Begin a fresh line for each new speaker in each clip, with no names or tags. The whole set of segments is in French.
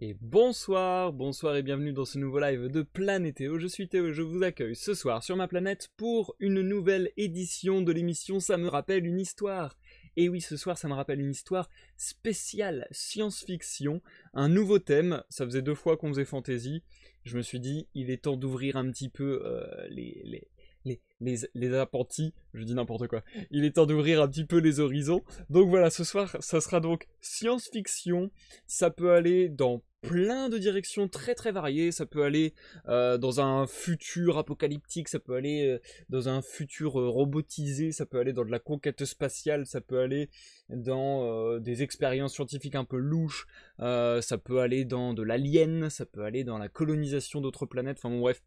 Et bonsoir, bonsoir et bienvenue dans ce nouveau live de Planétéo. Je suis Théo je vous accueille ce soir sur ma planète pour une nouvelle édition de l'émission Ça me rappelle une histoire. Et oui, ce soir, ça me rappelle une histoire spéciale science-fiction, un nouveau thème. Ça faisait deux fois qu'on faisait fantasy. Je me suis dit, il est temps d'ouvrir un petit peu euh, les, les... Les, les, les, apprentis, je dis n'importe quoi, il est temps d'ouvrir un petit peu les horizons. Donc voilà, ce soir, ça sera donc science-fiction, ça peut aller dans plein de directions très très variées. Ça peut aller euh, dans un futur apocalyptique, ça peut aller euh, dans un futur euh, robotisé, ça peut aller dans de la conquête spatiale, ça peut aller dans des expériences scientifiques un peu louches, ça peut aller dans de l'alien, ça peut aller dans la colonisation d'autres planètes. Enfin bon bref,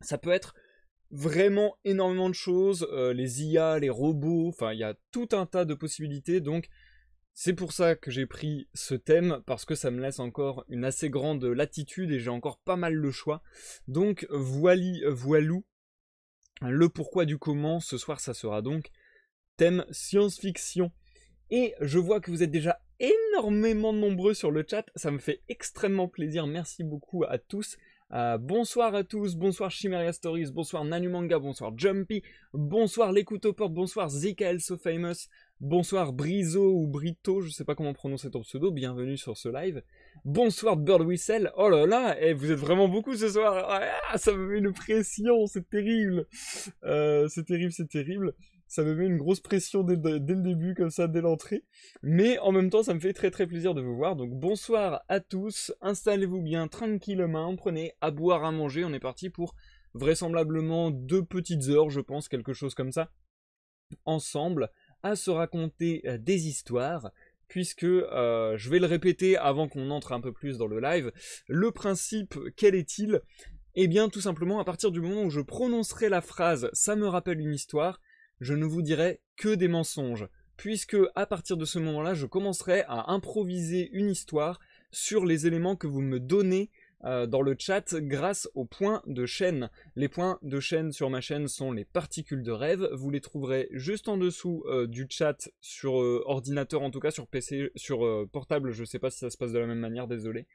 ça peut être vraiment énormément de choses. les IA, les robots, enfin il y a tout un tas de possibilités. Donc c'est pour ça que j'ai pris ce thème, parce que ça me laisse encore une assez grande latitude et j'ai encore pas mal le choix. Donc voili, voilou, le pourquoi du comment, ce soir ça sera donc thème science-fiction. Et je vois que vous êtes déjà énormément nombreux sur le chat, ça me fait extrêmement plaisir, merci beaucoup à tous. Euh, bonsoir à tous, bonsoir Chimeria Stories, bonsoir Nanumanga, bonsoir Jumpy, bonsoir Les Couteaux bonsoir Zika So Famous, Bonsoir Brizo ou Brito, je sais pas comment prononcer ton pseudo, bienvenue sur ce live. Bonsoir Bird Whistle, oh là là, eh, vous êtes vraiment beaucoup ce soir, ah, ça me met une pression, c'est terrible, euh, c'est terrible, c'est terrible, ça me met une grosse pression dès le début comme ça, dès l'entrée, mais en même temps ça me fait très très plaisir de vous voir, donc bonsoir à tous, installez-vous bien tranquillement, prenez à boire, à manger, on est parti pour vraisemblablement deux petites heures je pense, quelque chose comme ça, ensemble à se raconter euh, des histoires puisque euh, je vais le répéter avant qu'on entre un peu plus dans le live. Le principe, quel est-il Eh bien, tout simplement, à partir du moment où je prononcerai la phrase "ça me rappelle une histoire", je ne vous dirai que des mensonges, puisque à partir de ce moment-là, je commencerai à improviser une histoire sur les éléments que vous me donnez euh, dans le chat grâce aux points de chaîne. Les points de chaîne sur ma chaîne sont les particules de rêve. Vous les trouverez juste en dessous euh, du chat sur euh, ordinateur, en tout cas sur PC, sur portable. Je sais pas si ça se passe de la même manière, désolé.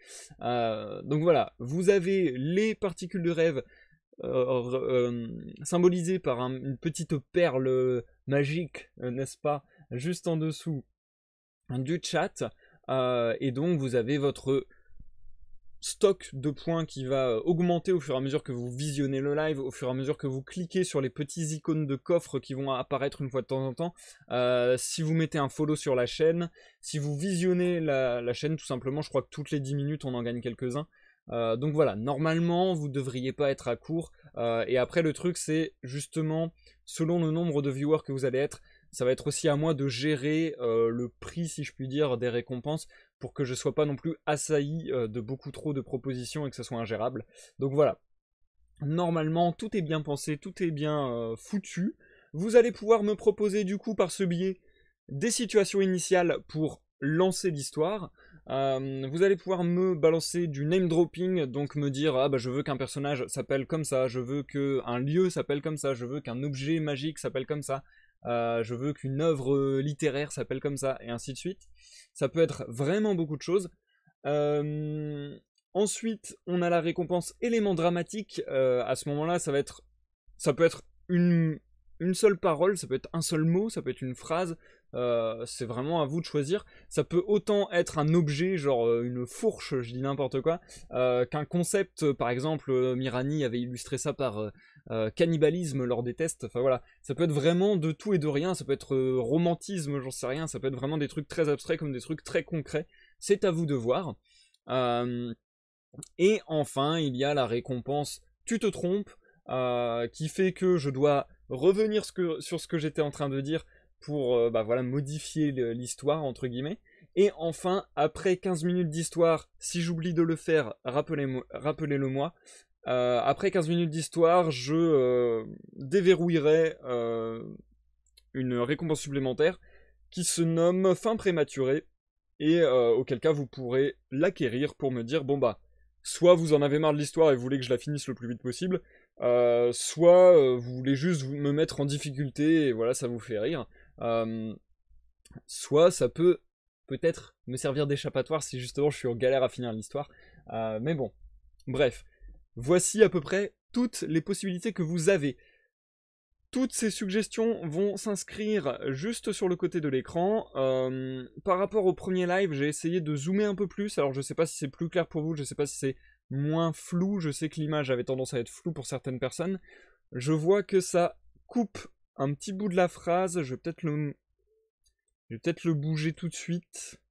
donc voilà, vous avez les particules de rêve. symbolisées par une petite perle magique, n'est-ce pas, juste en dessous du chat. et donc vous avez votre stock de points qui va euh, augmenter au fur et à mesure que vous visionnez le live, au fur et à mesure que vous cliquez sur les petites icônes de coffre qui vont apparaître une fois de temps en temps. Euh, si vous mettez un follow sur la chaîne, si vous visionnez la, chaîne tout simplement, je crois que toutes les 10 minutes on en gagne quelques-uns. Euh, donc voilà, normalement vous devriez pas être à court. et après le truc c'est justement selon le nombre de viewers que vous allez être, ça va être aussi à moi de gérer le prix, si je puis dire, des récompenses pour que je sois pas non plus assailli euh, de beaucoup trop de propositions et que ce soit ingérable. Donc voilà. Normalement, tout est bien pensé, tout est bien euh, foutu. Vous allez pouvoir me proposer du coup par ce biais des situations initiales pour lancer l'histoire. Euh, vous allez pouvoir me balancer du name dropping, donc me dire ah bah je veux qu'un personnage s'appelle comme ça, je veux qu'un lieu s'appelle comme ça, je veux qu'un objet magique s'appelle comme ça, euh, je veux qu'une œuvre euh, littéraire s'appelle comme ça, et ainsi de suite. Ça peut être vraiment beaucoup de choses. Euh, ensuite, on a la récompense élément dramatique. à ce moment-là, ça va être, ça peut être une seule parole, ça peut être un seul mot, ça peut être une phrase, euh, c'est vraiment à vous de choisir. Ça peut autant être un objet, genre euh, une fourche, je dis n'importe quoi, euh, qu'un concept. Par exemple, Mirani avait illustré ça par cannibalisme lors des tests. Enfin voilà, ça peut être vraiment de tout et de rien. Ça peut être romantisme, j'en sais rien. Ça peut être vraiment des trucs très abstraits comme des trucs très concrets. C'est à vous de voir. et enfin, il y a la récompense tu te trompes, qui fait que je dois revenir sur ce que j'étais en train de dire pour euh, bah, voilà, modifier l'histoire, entre guillemets. Et enfin, après 15 minutes d'histoire, si j'oublie de le faire, rappelez-le moi. Euh, après 15 minutes d'histoire, je euh, déverrouillerai une récompense supplémentaire qui se nomme fin prématurée. Et auquel cas, vous pourrez l'acquérir pour me dire bon bah, soit vous en avez marre de l'histoire et vous voulez que je la finisse le plus vite possible, soit vous voulez juste me mettre en difficulté et voilà, ça vous fait rire. Euh, soit ça peut peut-être me servir d'échappatoire si justement je suis en galère à finir l'histoire. Euh, mais bon, bref, voici à peu près toutes les possibilités que vous avez. Toutes ces suggestions vont s'inscrire juste sur le côté de l'écran. Euh, par rapport au premier live, j'ai essayé de zoomer un peu plus. Alors je sais pas si c'est plus clair pour vous, je sais pas si c'est moins flou. Je sais que l'image avait tendance à être floue pour certaines personnes. Je vois que ça coupe un petit bout de la phrase, je vais peut-être le... Je vais peut-être le bouger tout de suite.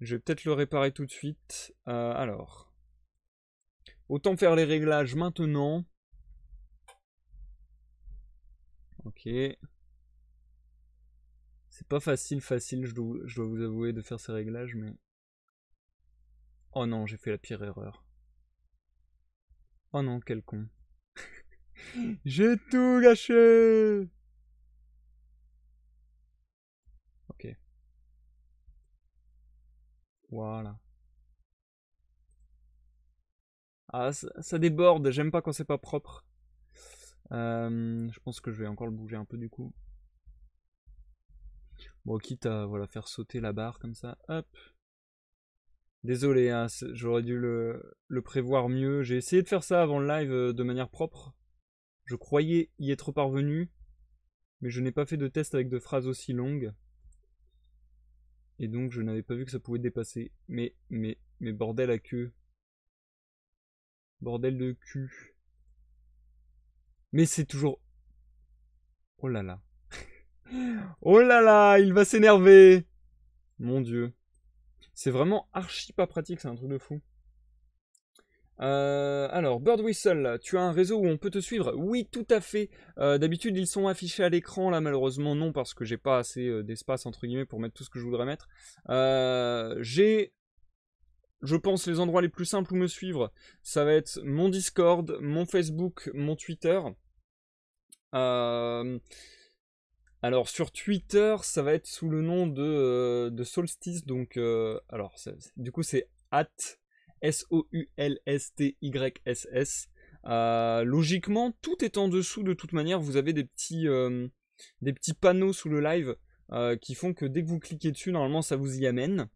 Je vais peut-être le réparer tout de suite. Euh, alors. Autant faire les réglages maintenant. Ok. C'est pas facile, facile, je dois, je dois vous avouer de faire ces réglages, mais... Oh non, j'ai fait la pire erreur. Oh non, quel con. J'ai tout gâché Ok. Voilà. Ah, ça, déborde, j'aime pas quand c'est pas propre. Euh, je pense que je vais encore le bouger un peu du coup. Bon, quitte à voilà, faire sauter la barre comme ça, hop. Désolé, hein, j'aurais dû le, le prévoir mieux. J'ai essayé de faire ça avant le live euh, de manière propre. Je croyais y être parvenu, mais je n'ai pas fait de test avec de phrases aussi longues. Et donc je n'avais pas vu que ça pouvait dépasser. Mais, mais, bordel à queue. Bordel de cul. Mais c'est toujours... Oh là là. oh là là, il va s'énerver. Mon dieu. C'est vraiment archi pas pratique, c'est un truc de fou. Euh, alors, Bird Whistle, tu as un réseau où on peut te suivre Oui, tout à fait. Euh, d'habitude, ils sont affichés à l'écran. Là, malheureusement, non, parce que j'ai pas assez euh, d'espace, entre guillemets, pour mettre tout ce que je voudrais mettre. j'ai, je pense, les endroits les plus simples où me suivre. Ça va être mon Discord, mon Facebook, mon Twitter. Alors sur Twitter, ça va être sous le nom de, Solstice, donc alors du coup c'est at S-O-U-L-S-T-Y-S-S. Euh, logiquement, tout est en dessous de toute manière. Vous avez des petits, euh, des petits panneaux sous le live euh, qui font que dès que vous cliquez dessus, normalement, ça vous y amène.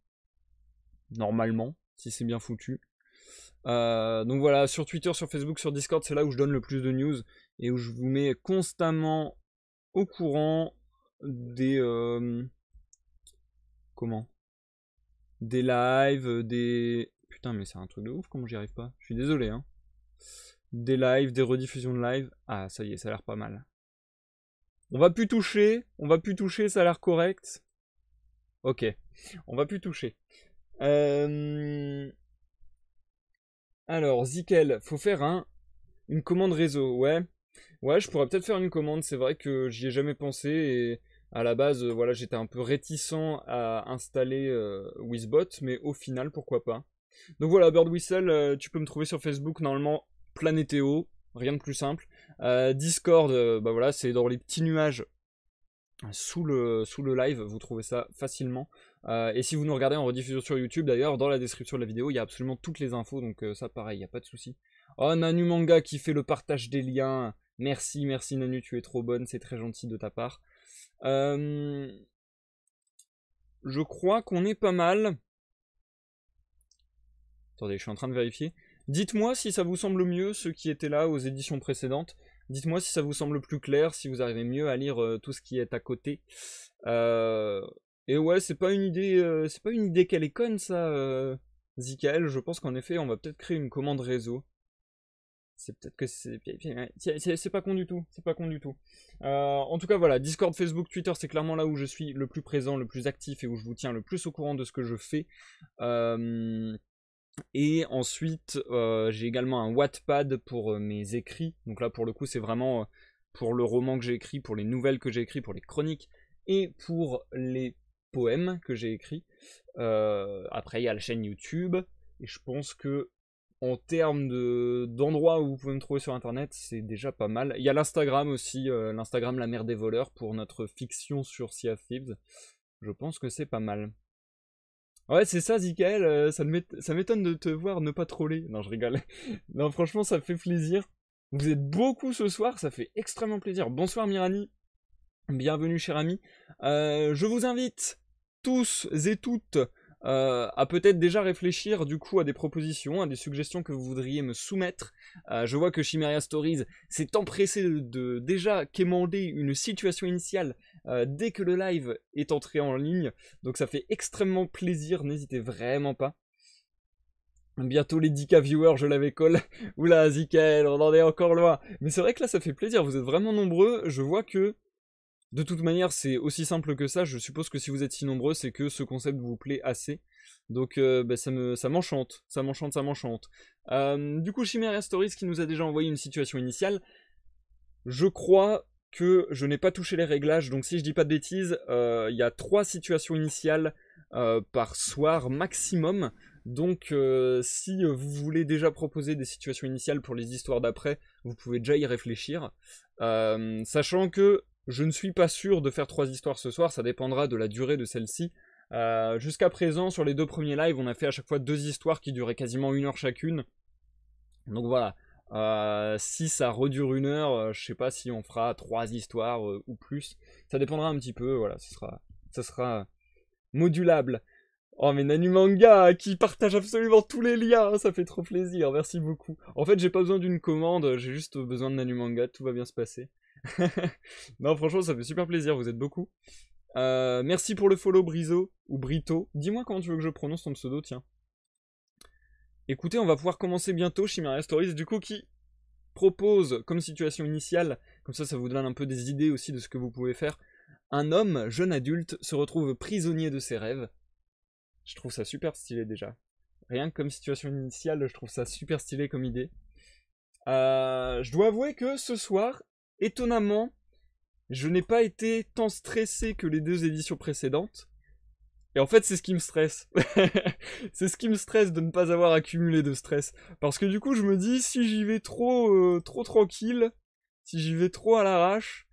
Normalement, si c'est bien foutu. donc voilà, sur Twitter, sur Facebook, sur Discord, c'est là où je donne le plus de news et où je vous mets constamment au courant des... comment Des lives, des Putain, mais c'est un truc de ouf, comment j'y arrive pas Je suis désolé, hein. Des lives, des rediffusions de live. Ah, ça y est, ça a l'air pas mal. On va plus toucher, on va plus toucher, ça a l'air correct. Ok, on va plus toucher. Euh, alors, Zikel, faut faire un, une commande réseau, ouais. Ouais, je pourrais peut-être faire une commande, c'est vrai que j'y ai jamais pensé et à la base, euh, voilà, j'étais un peu réticent à installer euh, Wizbot, mais au final, pourquoi pas. Donc voilà, Bird Whistle, euh, tu peux me trouver sur Facebook, normalement, Planétéo, rien de plus simple. Euh, Discord, euh, bah voilà, c'est dans les petits nuages sous le, sous le live, vous trouvez ça facilement. et si vous nous regardez en rediffusion sur YouTube, d'ailleurs, dans la description de la vidéo, il y a absolument toutes les infos, donc ça, pareil, il n'y a pas de souci. Oh, Nanu Manga qui fait le partage des liens. Merci, merci Nanu, tu es trop bonne, c'est très gentil de ta part. Je crois qu'on est pas mal. Attendez, je suis en train de vérifier. Dites-moi si ça vous semble mieux, ceux qui étaient là aux éditions précédentes. Dites-moi si ça vous semble plus clair, si vous arrivez mieux à lire euh, tout ce qui est à côté. Euh, et ouais, c'est pas une idée, euh, c'est pas une idée qu'elle est conne ça, Zikael. Je pense qu'en effet, on va peut-être créer une commande réseau. C'est peut-être que c'est c'est pas con du tout, c'est pas con du tout. en tout cas, voilà, Discord, Facebook, Twitter, c'est clairement là où je suis le plus présent, le plus actif et où je vous tiens le plus au courant de ce que je fais. Et ensuite, euh, j'ai également un Wattpad pour euh, mes écrits. Donc là, pour le coup, c'est vraiment euh, pour le roman que j'ai écrit, pour les nouvelles que j'ai écrites, pour les chroniques et pour les poèmes que j'ai écrits. après, il y a la chaîne YouTube. Et je pense que en termes d'endroits où vous pouvez me trouver sur Internet, c'est déjà pas mal. Il y a l'Instagram aussi, l'Instagram La Mère des Voleurs pour notre fiction sur Sea of Thieves. Je pense que c'est pas mal. Ouais, c'est ça, Zikael, euh, ça m'étonne de te voir ne pas troller. Non, je rigole. non, franchement, ça me fait plaisir. Vous êtes beaucoup ce soir, ça fait extrêmement plaisir. Bonsoir Mirani, bienvenue cher ami. Euh, je vous invite tous et toutes euh, à peut-être déjà réfléchir du coup à des propositions, à des suggestions que vous voudriez me soumettre. je vois que Chimeria Stories s'est empressé de, de déjà quémander une situation initiale euh, dès que le live est entré en ligne. Donc ça fait extrêmement plaisir, n'hésitez vraiment pas. Bientôt les 10k viewers, je l'avais call. Oula, Zikael, on en est encore loin. Mais c'est vrai que là, ça fait plaisir. Vous êtes vraiment nombreux. Je vois que, de toute manière, c'est aussi simple que ça. Je suppose que si vous êtes si nombreux, c'est que ce concept vous plaît assez. Donc, euh, bah, ça m'enchante. ça m'enchante, ça m'enchante. Euh, du coup, Chimera Stories qui nous a déjà envoyé une situation initiale. Je crois que je n'ai pas touché les réglages. Donc si je dis pas de bêtises, euh, il y a trois situations initiales euh, par soir maximum. Donc euh, si vous voulez déjà proposer des situations initiales pour les histoires d'après, vous pouvez déjà y réfléchir. sachant que je ne suis pas sûr de faire trois histoires ce soir, ça dépendra de la durée de celle-ci. Jusqu'à présent, sur les deux premiers lives, on a fait à chaque fois deux histoires qui duraient quasiment une heure chacune. Donc voilà, euh, si ça redure une heure, euh, je sais pas si on fera trois histoires euh, ou plus. Ça dépendra un petit peu, voilà, ce sera, ça sera modulable. Oh mais Nanumanga qui partage absolument tous les liens, hein, ça fait trop plaisir, merci beaucoup. En fait j'ai pas besoin d'une commande, j'ai juste besoin de Nanumanga, tout va bien se passer. non franchement ça fait super plaisir, vous êtes beaucoup. merci pour le follow Brizo ou Brito. Dis-moi comment tu veux que je prononce ton pseudo, tiens. Écoutez, on va pouvoir commencer bientôt Chimera Stories, du coup, qui propose comme situation initiale, comme ça, ça vous donne un peu des idées aussi de ce que vous pouvez faire. Un homme, jeune adulte, se retrouve prisonnier de ses rêves. Je trouve ça super stylé déjà. Rien que comme situation initiale, je trouve ça super stylé comme idée. Euh, je dois avouer que ce soir, étonnamment, je n'ai pas été tant stressé que les deux éditions précédentes. Et en fait, c'est ce qui me stresse. c'est ce qui me stresse de ne pas avoir accumulé de stress. Parce que du coup, je me dis, si j'y vais trop, euh, trop tranquille, si j'y vais trop à l'arrache,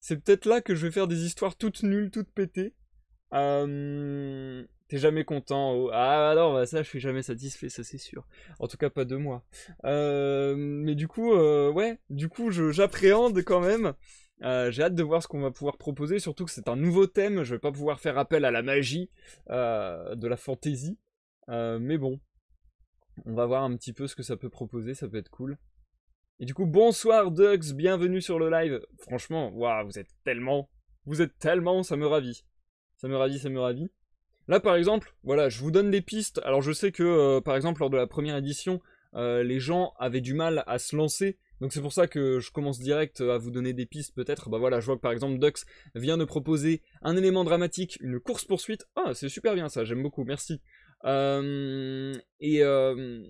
c'est peut-être là que je vais faire des histoires toutes nulles, toutes pétées. Euh, t'es jamais content. Oh. Ah bah non, bah, ça, je suis jamais satisfait, ça c'est sûr. En tout cas, pas de moi. Euh, mais du coup, ouais, du coup, j'appréhende quand même euh, j'ai hâte de voir ce qu'on va pouvoir proposer, surtout que c'est un nouveau thème, je vais pas pouvoir faire appel à la magie euh, de la fantaisie. Euh, mais bon, on va voir un petit peu ce que ça peut proposer, ça peut être cool. Et du coup, bonsoir Dux, bienvenue sur le live. Franchement, waouh, vous êtes tellement, vous êtes tellement, ça me ravit. Ça me ravit, ça me ravit. Là, par exemple, voilà, je vous donne des pistes. Alors, je sais que, par exemple, lors de la première édition, les gens avaient du mal à se lancer donc c'est pour ça que je commence direct euh, à vous donner des pistes peut-être. Bah voilà, je vois que par exemple Dux vient de proposer un élément dramatique, une course-poursuite. Ah, c'est super bien ça, j'aime beaucoup, merci. Euh, et, euh,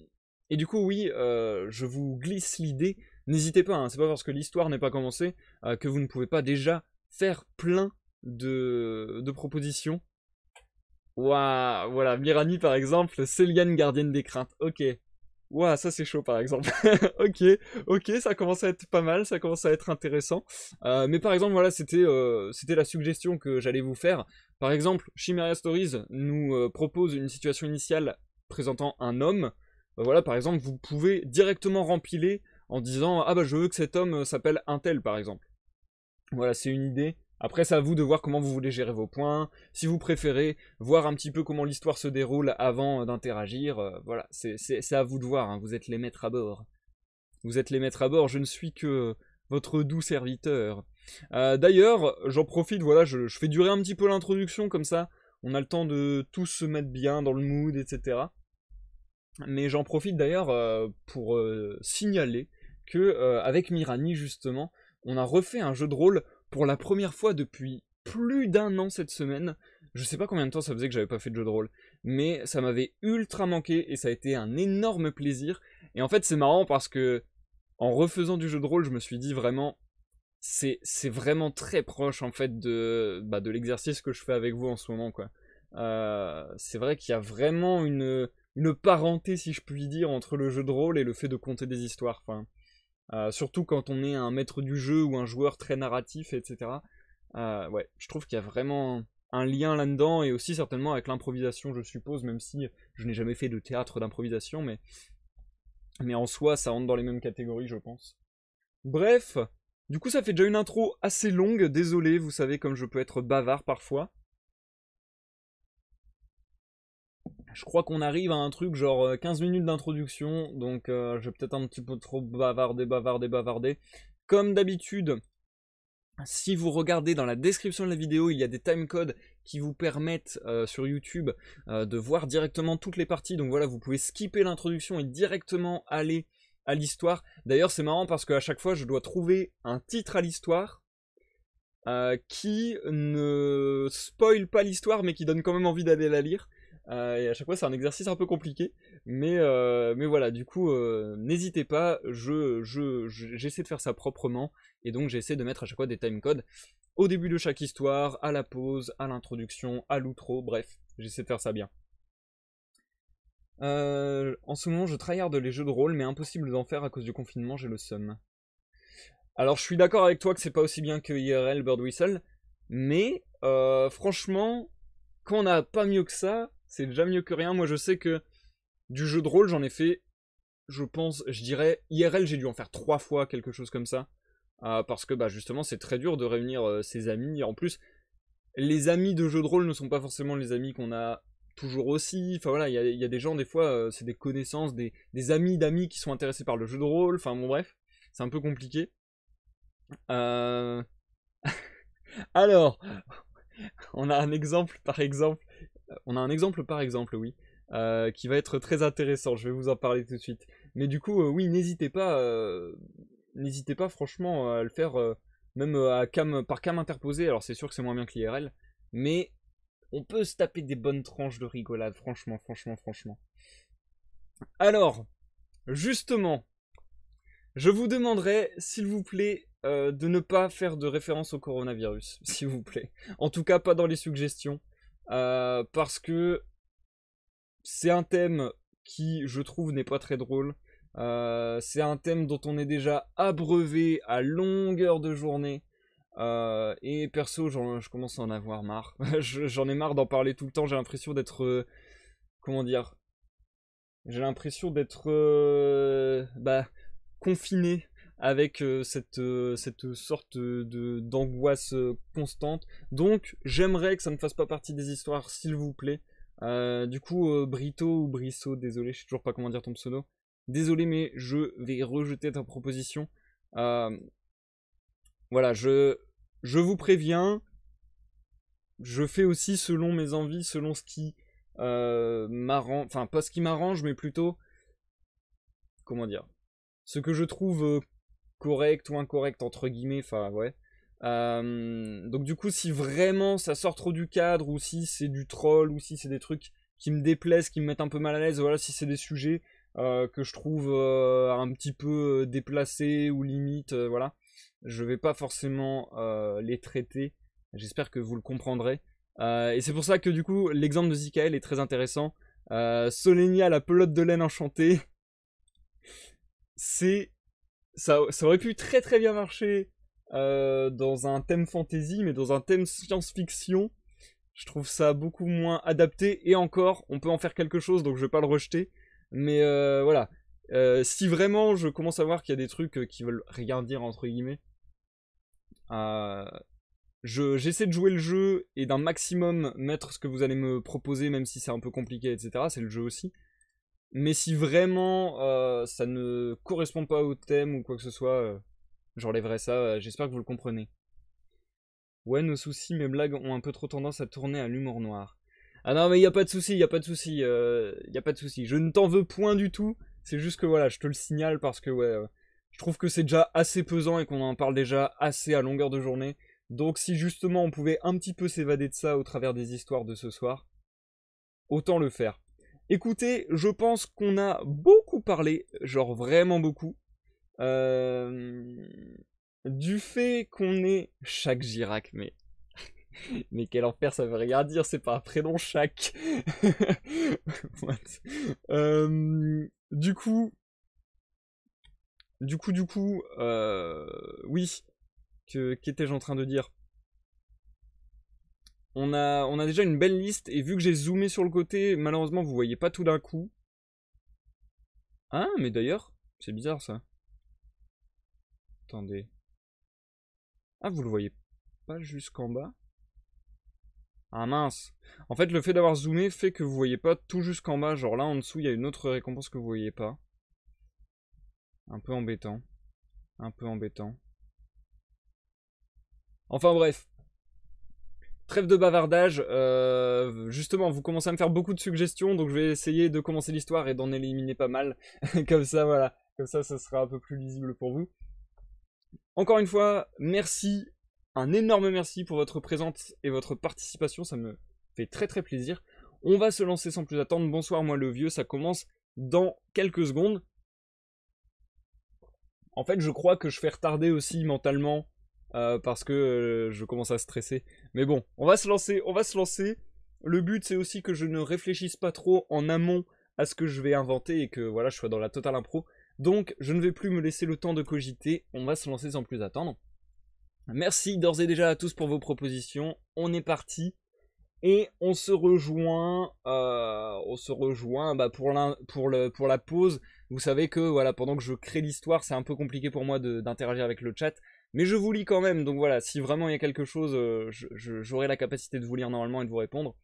et, du coup, oui, je vous glisse l'idée. N'hésitez pas, hein, c'est pas parce que l'histoire n'est pas commencée que vous ne pouvez pas déjà faire plein de, de propositions. Waouh, voilà, Mirani par exemple, Céliane, gardienne des craintes. Ok, Ouah, ça c'est chaud par exemple. ok, ok, ça commence à être pas mal, ça commence à être intéressant. Euh, mais par exemple, voilà, euh, c'était la suggestion que j'allais vous faire. Par exemple, Chimera Stories nous euh, propose une situation initiale présentant un homme. voilà, par exemple, vous pouvez directement remplir en disant ah bah je veux que cet homme s'appelle un tel par exemple. Voilà, c'est une idée après, c'est à vous de voir comment vous voulez gérer vos points. Si vous préférez voir un petit peu comment l'histoire se déroule avant d'interagir, euh, voilà, c'est à vous de voir. Hein. Vous êtes les maîtres à bord. Vous êtes les maîtres à bord. Je ne suis que votre doux serviteur. Euh, d'ailleurs, j'en profite, voilà, je, fais durer un petit peu l'introduction comme ça. On a le temps de tous se mettre bien dans le mood, etc. Mais j'en profite d'ailleurs euh, pour signaler que avec Mirani justement, on a refait un jeu de rôle pour la première fois depuis plus d'un an cette semaine. Je sais pas combien de temps ça faisait que j'avais pas fait de jeu de rôle, mais ça m'avait ultra manqué et ça a été un énorme plaisir. Et en fait, c'est marrant parce que en refaisant du jeu de rôle, je me suis dit vraiment, c'est vraiment très proche en fait de, bah, de l'exercice que je fais avec vous en ce moment, quoi. Euh, c'est vrai qu'il y a vraiment une, une parenté, si je puis dire, entre le jeu de rôle et le fait de compter des histoires. Enfin, euh, surtout quand on est un maître du jeu ou un joueur très narratif, etc. Euh, ouais, je trouve qu'il y a vraiment un lien là-dedans et aussi certainement avec l'improvisation, je suppose, même si je n'ai jamais fait de théâtre d'improvisation, mais... mais en soi, ça rentre dans les mêmes catégories, je pense. Bref, du coup, ça fait déjà une intro assez longue, désolé, vous savez comme je peux être bavard parfois. Je crois qu'on arrive à un truc genre 15 euh, minutes d'introduction, donc euh, je vais peut-être un petit peu trop bavarder, bavarder, bavarder. Comme d'habitude, si vous regardez dans la description de la vidéo, il y a des timecodes qui vous permettent euh, sur YouTube de voir directement toutes les parties. Donc voilà, vous pouvez skipper l'introduction et directement aller à l'histoire. D'ailleurs, c'est marrant parce qu'à chaque fois, je dois trouver un titre à l'histoire qui ne spoil pas l'histoire, mais qui donne quand même envie d'aller la lire. Euh, et à chaque fois, c'est un exercice un peu compliqué. Mais, euh, mais voilà, du coup, euh, n'hésitez pas. Je, je, j'essaie de faire ça proprement. Et donc, j'essaie de mettre à chaque fois des timecodes au début de chaque histoire, à la pause, à l'introduction, à l'outro. Bref, j'essaie de faire ça bien. en ce moment, je tryharde les jeux de rôle, mais impossible d'en faire à cause du confinement, j'ai le seum. Alors, je suis d'accord avec toi que c'est pas aussi bien que IRL Bird Whistle, mais franchement, quand on n'a pas mieux que ça, c'est déjà mieux que rien. Moi, je sais que du jeu de rôle, j'en ai fait, je pense, je dirais, IRL, j'ai dû en faire trois fois, quelque chose comme ça. Ah, parce que bah, justement, c'est très dur de réunir euh, ses amis. En plus, les amis de jeu de rôle ne sont pas forcément les amis qu'on a toujours aussi. Enfin voilà, il y, a des gens, des fois, euh, c'est des connaissances, des amis d'amis qui sont intéressés par le jeu de rôle. Enfin bon, bref, c'est un peu compliqué. Euh, alors, on a un exemple, par exemple, on a un exemple par exemple, oui, euh, qui va être très intéressant, je vais vous en parler tout de suite. Mais du coup, euh, oui, n'hésitez pas, euh, n'hésitez pas franchement à le faire, même à cam, par cam interposé, alors c'est sûr que c'est moins bien que l'IRL, mais on peut se taper des bonnes tranches de rigolade, franchement, franchement, franchement. Alors, justement, je vous demanderai, s'il vous plaît, de ne pas faire de référence au coronavirus, s'il vous plaît. En tout cas, pas dans les suggestions. Euh, parce que c'est un thème qui, je trouve, n'est pas très drôle. Euh, c'est un thème dont on est déjà abreuvé à longueur de journée. Euh, et perso, je commence à en avoir marre. j'en ai marre d'en parler tout le temps. J'ai l'impression d'être. comment dire J'ai l'impression d'être. bah, confiné avec euh, cette, euh, cette sorte de d'angoisse euh, constante. Donc j'aimerais que ça ne fasse pas partie des histoires, s'il vous plaît. du coup, Brito ou Brissot, désolé, je sais toujours pas comment dire ton pseudo. Désolé, mais je vais rejeter ta proposition. voilà, je, je vous préviens. Je fais aussi selon mes envies, selon ce qui m'arrange, enfin pas ce qui m'arrange, mais plutôt comment dire, ce que je trouve correct ou incorrect entre guillemets, enfin ouais. Euh, donc du coup, si vraiment ça sort trop du cadre, ou si c'est du troll, ou si c'est des trucs qui me déplaisent, qui me mettent un peu mal à l'aise, voilà, si c'est des sujets euh, que je trouve euh, un petit peu déplacés ou limite, voilà, je vais pas forcément les traiter. J'espère que vous le comprendrez. et c'est pour ça que du coup, l'exemple de Zikael est très intéressant. Solenia, la pelote de laine enchantée, c'est ça, aurait pu très très bien marcher euh, dans un thème fantasy, mais dans un thème science-fiction, je trouve ça beaucoup moins adapté. Et encore, on peut en faire quelque chose, donc je vais pas le rejeter. Mais euh, voilà. Euh, si vraiment je commence à voir qu'il y a des trucs qui veulent rien dire, entre guillemets, j'essaie de jouer le jeu et d'un maximum mettre ce que vous allez me proposer, même si c'est un peu compliqué, etc. C'est le jeu aussi. Mais si vraiment euh, ça ne correspond pas au thème ou quoi que ce soit, j'enlèverai euh, ça, euh, j'espère que vous le comprenez. Ouais, nos soucis, mes blagues ont un peu trop tendance à tourner à l'humour noir. Ah non, mais il a pas de souci, il a pas de souci, il a pas de souci. Je ne t'en veux point du tout, c'est juste que voilà, je te le signale parce que ouais, je trouve que c'est déjà assez pesant et qu'on en parle déjà assez à longueur de journée. Donc si justement on pouvait un petit peu s'évader de ça au travers des histoires de ce soir, autant le faire. Écoutez, je pense qu'on a beaucoup parlé, genre vraiment beaucoup, euh, du fait qu'on est chaque Girac, mais mais quel enfer, ça veut rien dire, c'est pas un prénom chaque. Euh, du coup, du coup, du coup, euh, oui, que qu'étais-je en train de dire on a, déjà une belle liste, et vu que j'ai zoomé sur le côté, malheureusement, vous voyez pas tout d'un coup. Ah, mais d'ailleurs, c'est bizarre ça. Attendez. Ah, vous le voyez pas jusqu'en bas Ah mince En fait, le fait d'avoir zoomé fait que vous voyez pas tout jusqu'en bas. Genre là, en dessous, il y a une autre récompense que vous voyez pas. Un peu embêtant. Un peu embêtant. Enfin bref, Trêve de bavardage, euh, justement, vous commencez à me faire beaucoup de suggestions, donc je vais essayer de commencer l'histoire et d'en éliminer pas mal. comme ça, voilà, comme ça, ça sera un peu plus lisible pour vous. Encore une fois, merci, un énorme merci pour votre présence et votre participation, ça me fait très très plaisir. On va se lancer sans plus attendre. Bonsoir, moi le vieux, ça commence dans quelques secondes. En fait, je crois que je fais retarder aussi mentalement euh, parce que euh, je commence à stresser. Mais bon, on va se lancer, on va se lancer. Le but c'est aussi que je ne réfléchisse pas trop en amont à ce que je vais inventer et que voilà, je sois dans la totale impro. Donc je ne vais plus me laisser le temps de cogiter, on va se lancer sans plus attendre. Merci d'ores et déjà à tous pour vos propositions. On est parti. Et on se rejoint, euh, on se rejoint bah, pour, la, pour la pause. Vous savez que voilà, pendant que je crée l'histoire, c'est un peu compliqué pour moi d'interagir avec le chat. Mais je vous lis quand même, donc voilà, si vraiment il y a quelque chose, euh, j'aurai la capacité de vous lire normalement et de vous répondre.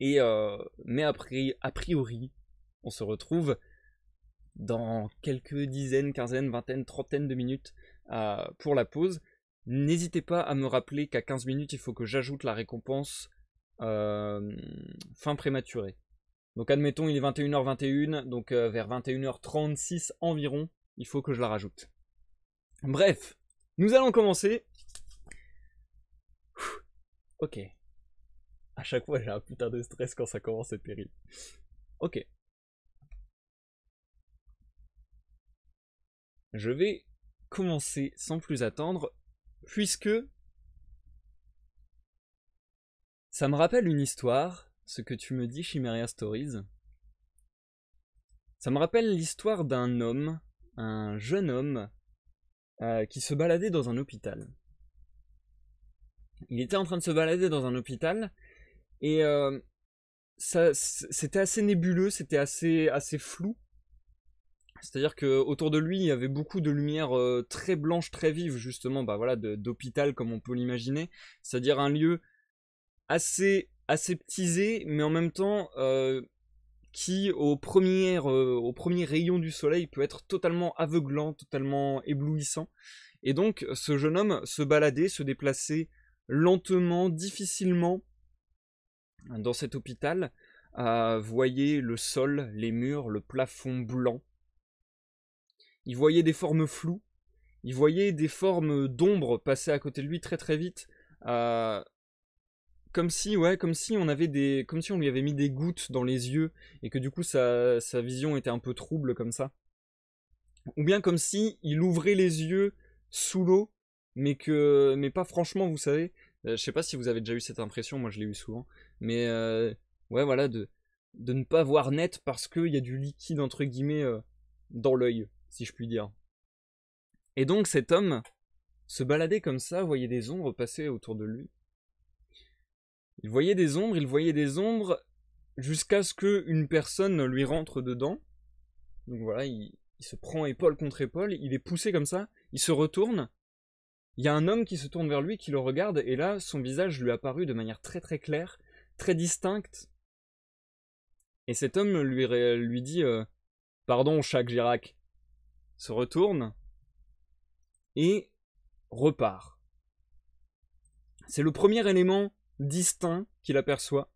Et euh, mais après, a priori, on se retrouve dans quelques dizaines, quinzaines, vingtaines, trentaines de minutes euh, pour la pause. N'hésitez pas à me rappeler qu'à 15 minutes, il faut que j'ajoute la récompense fin prématurée. Donc admettons, il est 21h21, donc vers 21h36 environ, il faut que je la rajoute. Bref, nous allons commencer. ok. À chaque fois, j'ai un putain de stress quand ça commence, cette terrible. Ok. Je vais commencer sans plus attendre, puisque ça me rappelle une histoire, ce que tu me dis, Chimeria Stories. Ça me rappelle l'histoire d'un homme, un jeune homme, euh, qui se baladait dans un hôpital. Il était en train de se balader dans un hôpital et euh, c'était assez nébuleux, c'était assez, assez flou. C'est-à-dire que autour de lui, il y avait beaucoup de lumière euh, très blanche, très vive, justement, bah voilà, d'hôpital comme on peut l'imaginer. C'est-à-dire un lieu assez aseptisé, mais en même temps qui euh, au premier, rayon du soleil peut être totalement aveuglant, totalement éblouissant. Et donc ce jeune homme se baladait, se déplaçait lentement, difficilement dans cet hôpital, voyait le sol, les murs, le plafond blanc. Il voyait des formes floues, il voyait des formes d'ombre passer à côté de lui très très vite comme si, ouais, comme si on avait des, comme si on lui avait mis des gouttes dans les yeux et que du coup sa, sa vision était un peu trouble comme ça. Ou bien comme si il ouvrait les yeux sous l'eau, mais que, mais pas franchement, vous savez. Euh, je sais pas si vous avez déjà eu cette impression, moi je l'ai eu souvent, mais euh, ouais, voilà, de, de ne pas voir net parce qu'il y a du liquide entre guillemets euh, dans l'œil, si je puis dire. Et donc cet homme se baladait comme ça, voyait des ombres passer autour de lui, il voyait des ombres, il voyait des ombres jusqu'à ce qu'une personne lui rentre dedans. Donc voilà, il, se prend épaule contre épaule, il est poussé comme ça, il se retourne. Il y a un homme qui se tourne vers lui, qui le regarde, et là, son visage lui apparut de manière très très claire, très distincte. Et cet homme lui, lui dit euh, Pardon, Jacques Girac. Se retourne et repart. C'est le premier élément distinct qu'il aperçoit.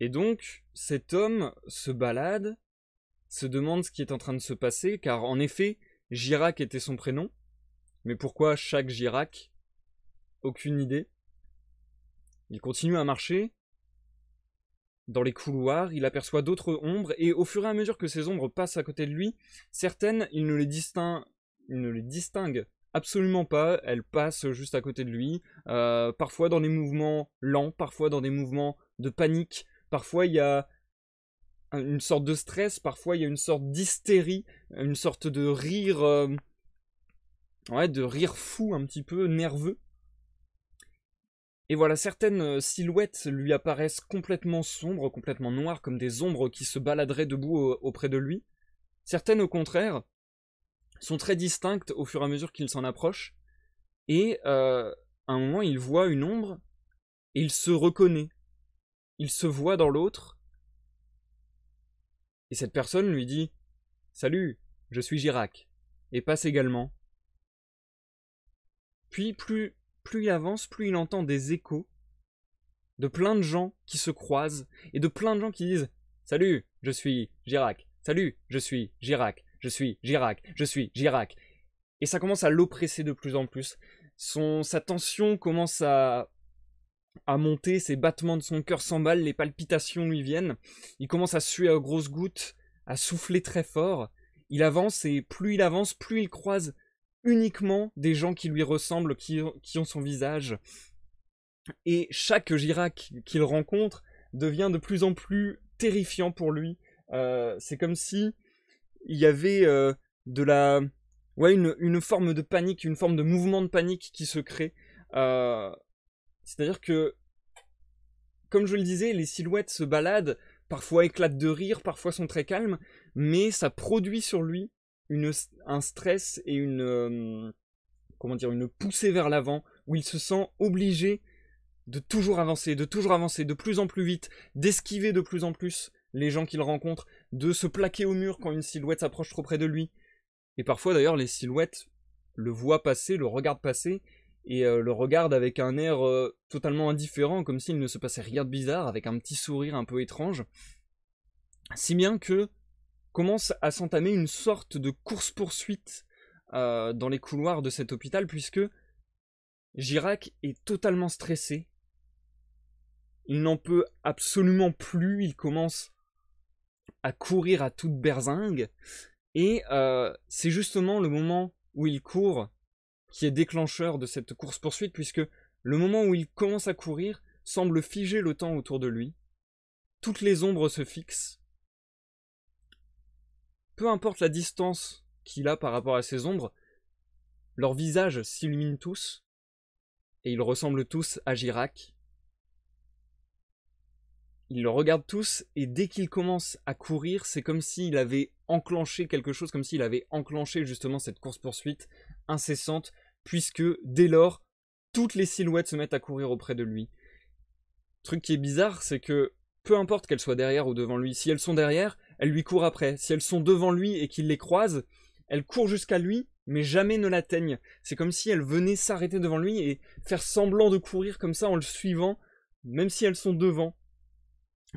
Et donc, cet homme se balade, se demande ce qui est en train de se passer, car en effet, Girac était son prénom. Mais pourquoi chaque Girac Aucune idée. Il continue à marcher. Dans les couloirs, il aperçoit d'autres ombres, et au fur et à mesure que ces ombres passent à côté de lui, certaines, il ne les distingue, il ne les distingue Absolument pas, elle passe juste à côté de lui, euh, parfois dans des mouvements lents, parfois dans des mouvements de panique, parfois il y a une sorte de stress, parfois il y a une sorte d'hystérie, une sorte de rire... Euh, ouais, de rire fou un petit peu, nerveux. Et voilà, certaines euh, silhouettes lui apparaissent complètement sombres, complètement noires, comme des ombres qui se baladeraient debout auprès de lui. Certaines, au contraire, sont très distinctes au fur et à mesure qu'il s'en approche. Et euh, à un moment, il voit une ombre et il se reconnaît. Il se voit dans l'autre. Et cette personne lui dit Salut, je suis Girac. Et passe également. Puis plus, plus il avance, plus il entend des échos de plein de gens qui se croisent et de plein de gens qui disent Salut, je suis Girac. Salut, je suis Girac je suis Girac, je suis Girac. Et ça commence à l'oppresser de plus en plus. Son, sa tension commence à, à monter, ses battements de son cœur s'emballent, les palpitations lui viennent. Il commence à suer à grosses gouttes, à souffler très fort. Il avance et plus il avance, plus il croise uniquement des gens qui lui ressemblent, qui, qui ont son visage. Et chaque Girac qu'il rencontre devient de plus en plus terrifiant pour lui. Euh, c'est comme si il y avait euh, de la, ouais, une, forme de panique, une forme de mouvement de panique qui se crée. Euh, c'est-à-dire que, comme je le disais, les silhouettes se baladent, parfois éclatent de rire, parfois sont très calmes, mais ça produit sur lui une, un stress et une, euh, comment dire, une poussée vers l'avant où il se sent obligé de toujours avancer, de toujours avancer, de plus en plus vite, d'esquiver de plus en plus, les gens qu'il rencontre, de se plaquer au mur quand une silhouette s'approche trop près de lui. Et parfois d'ailleurs les silhouettes le voient passer, le regardent passer, et euh, le regardent avec un air euh, totalement indifférent, comme s'il ne se passait rien de bizarre, avec un petit sourire un peu étrange. Si bien que commence à s'entamer une sorte de course-poursuite euh, dans les couloirs de cet hôpital, puisque Girac est totalement stressé. Il n'en peut absolument plus, il commence à courir à toute berzingue. Et euh, c'est justement le moment où il court qui est déclencheur de cette course-poursuite, puisque le moment où il commence à courir semble figer le temps autour de lui. Toutes les ombres se fixent. Peu importe la distance qu'il a par rapport à ces ombres, leurs visages s'illuminent tous, et ils ressemblent tous à Girac, ils le regarde tous et dès qu'il commence à courir, c'est comme s'il avait enclenché quelque chose, comme s'il avait enclenché justement cette course-poursuite incessante, puisque dès lors, toutes les silhouettes se mettent à courir auprès de lui. Le truc qui est bizarre, c'est que peu importe qu'elles soient derrière ou devant lui, si elles sont derrière, elles lui courent après. Si elles sont devant lui et qu'il les croise, elles courent jusqu'à lui, mais jamais ne l'atteignent. C'est comme si elles venaient s'arrêter devant lui et faire semblant de courir comme ça en le suivant, même si elles sont devant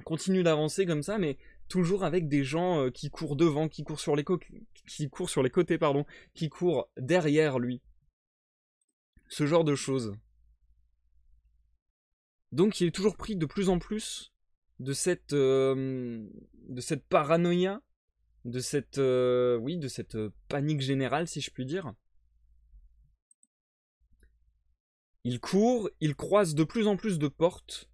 continue d'avancer comme ça, mais toujours avec des gens euh, qui courent devant, qui courent sur les, qui courent sur les côtés, pardon, qui courent derrière lui. Ce genre de choses. Donc il est toujours pris de plus en plus de cette, euh, de cette paranoïa, de cette, euh, oui, de cette panique générale, si je puis dire. Il court, il croise de plus en plus de portes,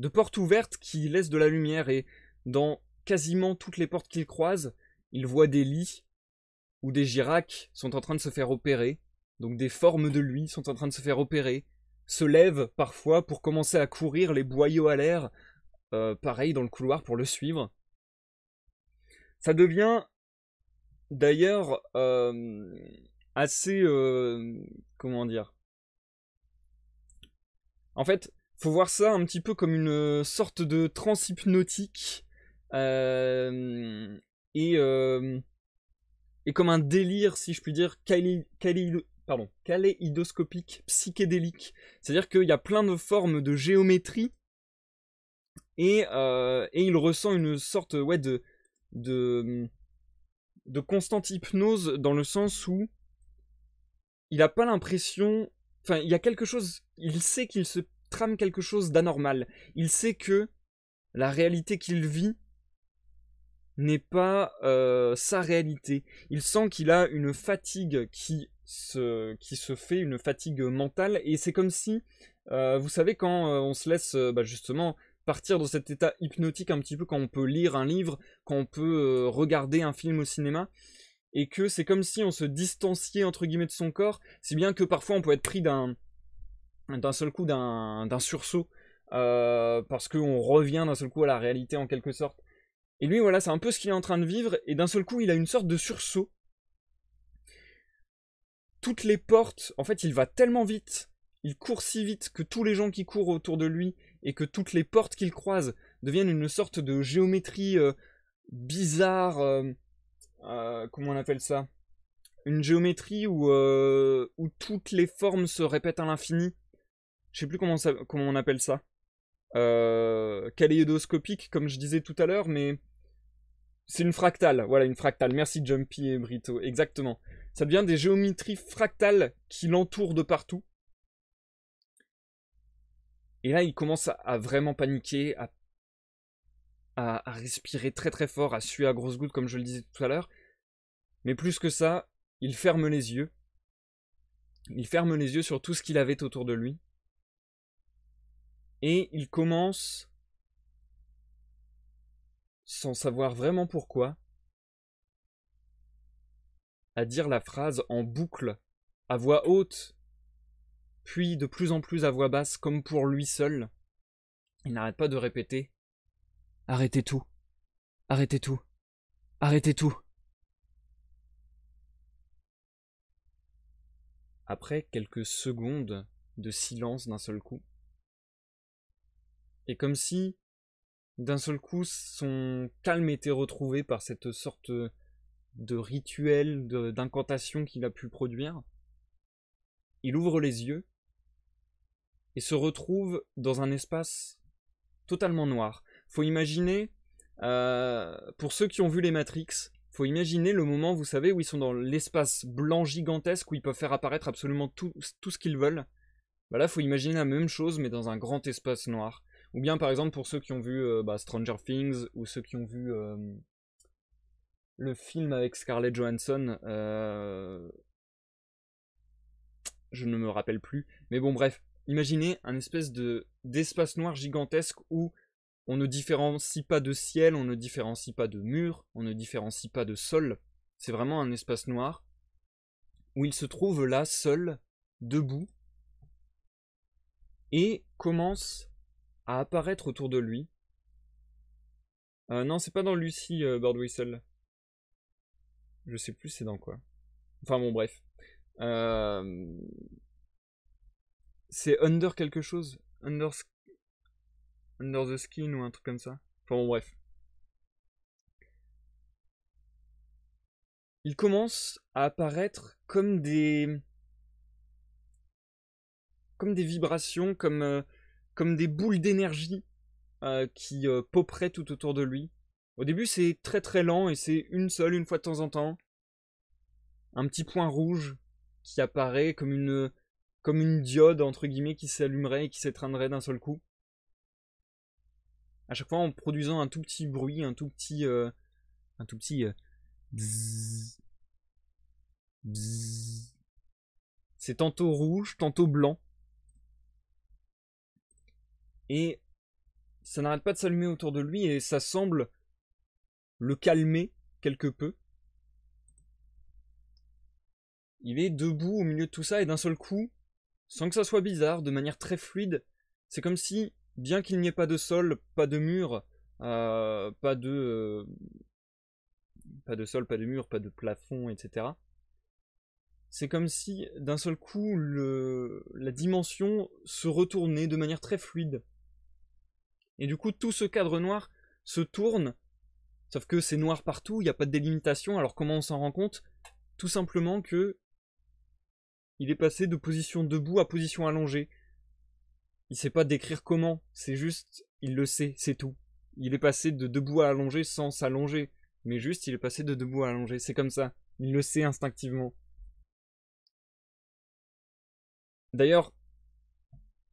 de portes ouvertes qui laissent de la lumière et dans quasiment toutes les portes qu'il croise, il voit des lits où des giraques sont en train de se faire opérer, donc des formes de lui sont en train de se faire opérer, se lèvent parfois pour commencer à courir les boyaux à l'air, euh, pareil dans le couloir pour le suivre. Ça devient d'ailleurs euh, assez... Euh, comment dire En fait, faut voir ça un petit peu comme une euh, sorte de transhypnotique euh, et, euh, et comme un délire, si je puis dire, kaléidoscopique, caléidoscopique, psychédélique. C'est-à-dire qu'il y a plein de formes de géométrie et, il ressent une sorte ouais, de, de, de constante hypnose dans le sens où il n'a pas l'impression. Enfin, il y a quelque chose. Il sait qu'il se trame quelque chose d'anormal. Il sait que la réalité qu'il vit n'est pas euh, sa réalité. Il sent qu'il a une fatigue qui se, qui se fait, une fatigue mentale, et c'est comme si, euh, vous savez, quand euh, on se laisse bah, justement partir dans cet état hypnotique un petit peu, quand on peut lire un livre, quand on peut regarder un film au cinéma, et que c'est comme si on se distanciait entre guillemets de son corps, si bien que parfois on peut être pris d'un d'un seul coup d'un sursaut, euh, parce qu'on revient d'un seul coup à la réalité en quelque sorte. Et lui, voilà, c'est un peu ce qu'il est en train de vivre, et d'un seul coup, il a une sorte de sursaut. Toutes les portes, en fait, il va tellement vite, il court si vite que tous les gens qui courent autour de lui et que toutes les portes qu'il croise deviennent une sorte de géométrie euh, bizarre. Euh, comment on appelle ça Une géométrie où toutes les formes se répètent à l'infini je sais plus comment, on appelle ça, euh, comme je disais tout à l'heure, mais c'est une fractale. Voilà, une fractale. Merci Jumpy et Brito, exactement. Ça devient des géométries fractales qui l'entourent de partout. Et là, il commence à, vraiment paniquer, à, respirer très très fort, à suer à grosses gouttes, comme je le disais tout à l'heure. Mais plus que ça, il ferme les yeux. Il ferme les yeux sur tout ce qu'il avait autour de lui. Et il commence, sans savoir vraiment pourquoi, à dire la phrase en boucle, à voix haute, puis de plus en plus à voix basse, comme pour lui seul. Il n'arrête pas de répéter. Arrêtez tout. Arrêtez tout. Arrêtez tout. Après quelques secondes de silence d'un seul coup, et comme si, d'un seul coup, son calme était retrouvé par cette sorte de rituel, d'incantation qu'il a pu produire. Il ouvre les yeux et se retrouve dans un espace totalement noir. Faut imaginer, euh, pour ceux qui ont vu les Matrix, faut imaginer le moment, vous savez, où ils sont dans l'espace blanc gigantesque où ils peuvent faire apparaître absolument tout, ce qu'ils veulent. Bah là, faut imaginer la même chose, mais dans un grand espace noir. Ou bien par exemple pour ceux qui ont vu euh, bah, Stranger Things ou ceux qui ont vu euh, le film avec Scarlett Johansson, euh, je ne me rappelle plus. Mais bon bref, imaginez un espèce de d'espace noir gigantesque où on ne différencie pas de ciel, on ne différencie pas de mur, on ne différencie pas de sol. C'est vraiment un espace noir où il se trouve là seul, debout, et commence à apparaître autour de lui. Euh, non, c'est pas dans Lucy euh, Birdwhistle. Je sais plus c'est dans quoi. Enfin bon, bref. Euh, c'est Under quelque chose Under... Under the Skin ou un truc comme ça Enfin bon, bref. Il commence à apparaître comme des... Comme des vibrations, comme euh, comme des boules d'énergie euh, qui euh, poperaient tout autour de lui. Au début, c'est très très lent et c'est une seule, une fois de temps en temps. Un petit point rouge qui apparaît comme une, comme une diode, entre guillemets, qui s'allumerait et qui s'étreindrait d'un seul coup. À chaque fois en produisant un tout petit bruit, un tout petit. Euh, un tout petit. C'est tantôt rouge, tantôt blanc. Et ça n'arrête pas de s'allumer autour de lui et ça semble le calmer quelque peu. Il est debout au milieu de tout ça et d'un seul coup, sans que ça soit bizarre, de manière très fluide, c'est comme si, bien qu'il n'y ait pas de sol, pas de mur, euh, pas de... Euh, pas de sol, pas de mur, pas de plafond, etc. C'est comme si, d'un seul coup, la dimension se retournait de manière très fluide. Et du coup, tout ce cadre noir se tourne, sauf que c'est noir partout, il n'y a pas de délimitation, alors comment on s'en rend compte Tout simplement que il est passé de position debout à position allongée. Il sait pas décrire comment, c'est juste, il le sait, c'est tout. Il est passé de debout à allongé sans s'allonger, mais juste il est passé de debout à allongé, c'est comme ça, il le sait instinctivement. D'ailleurs,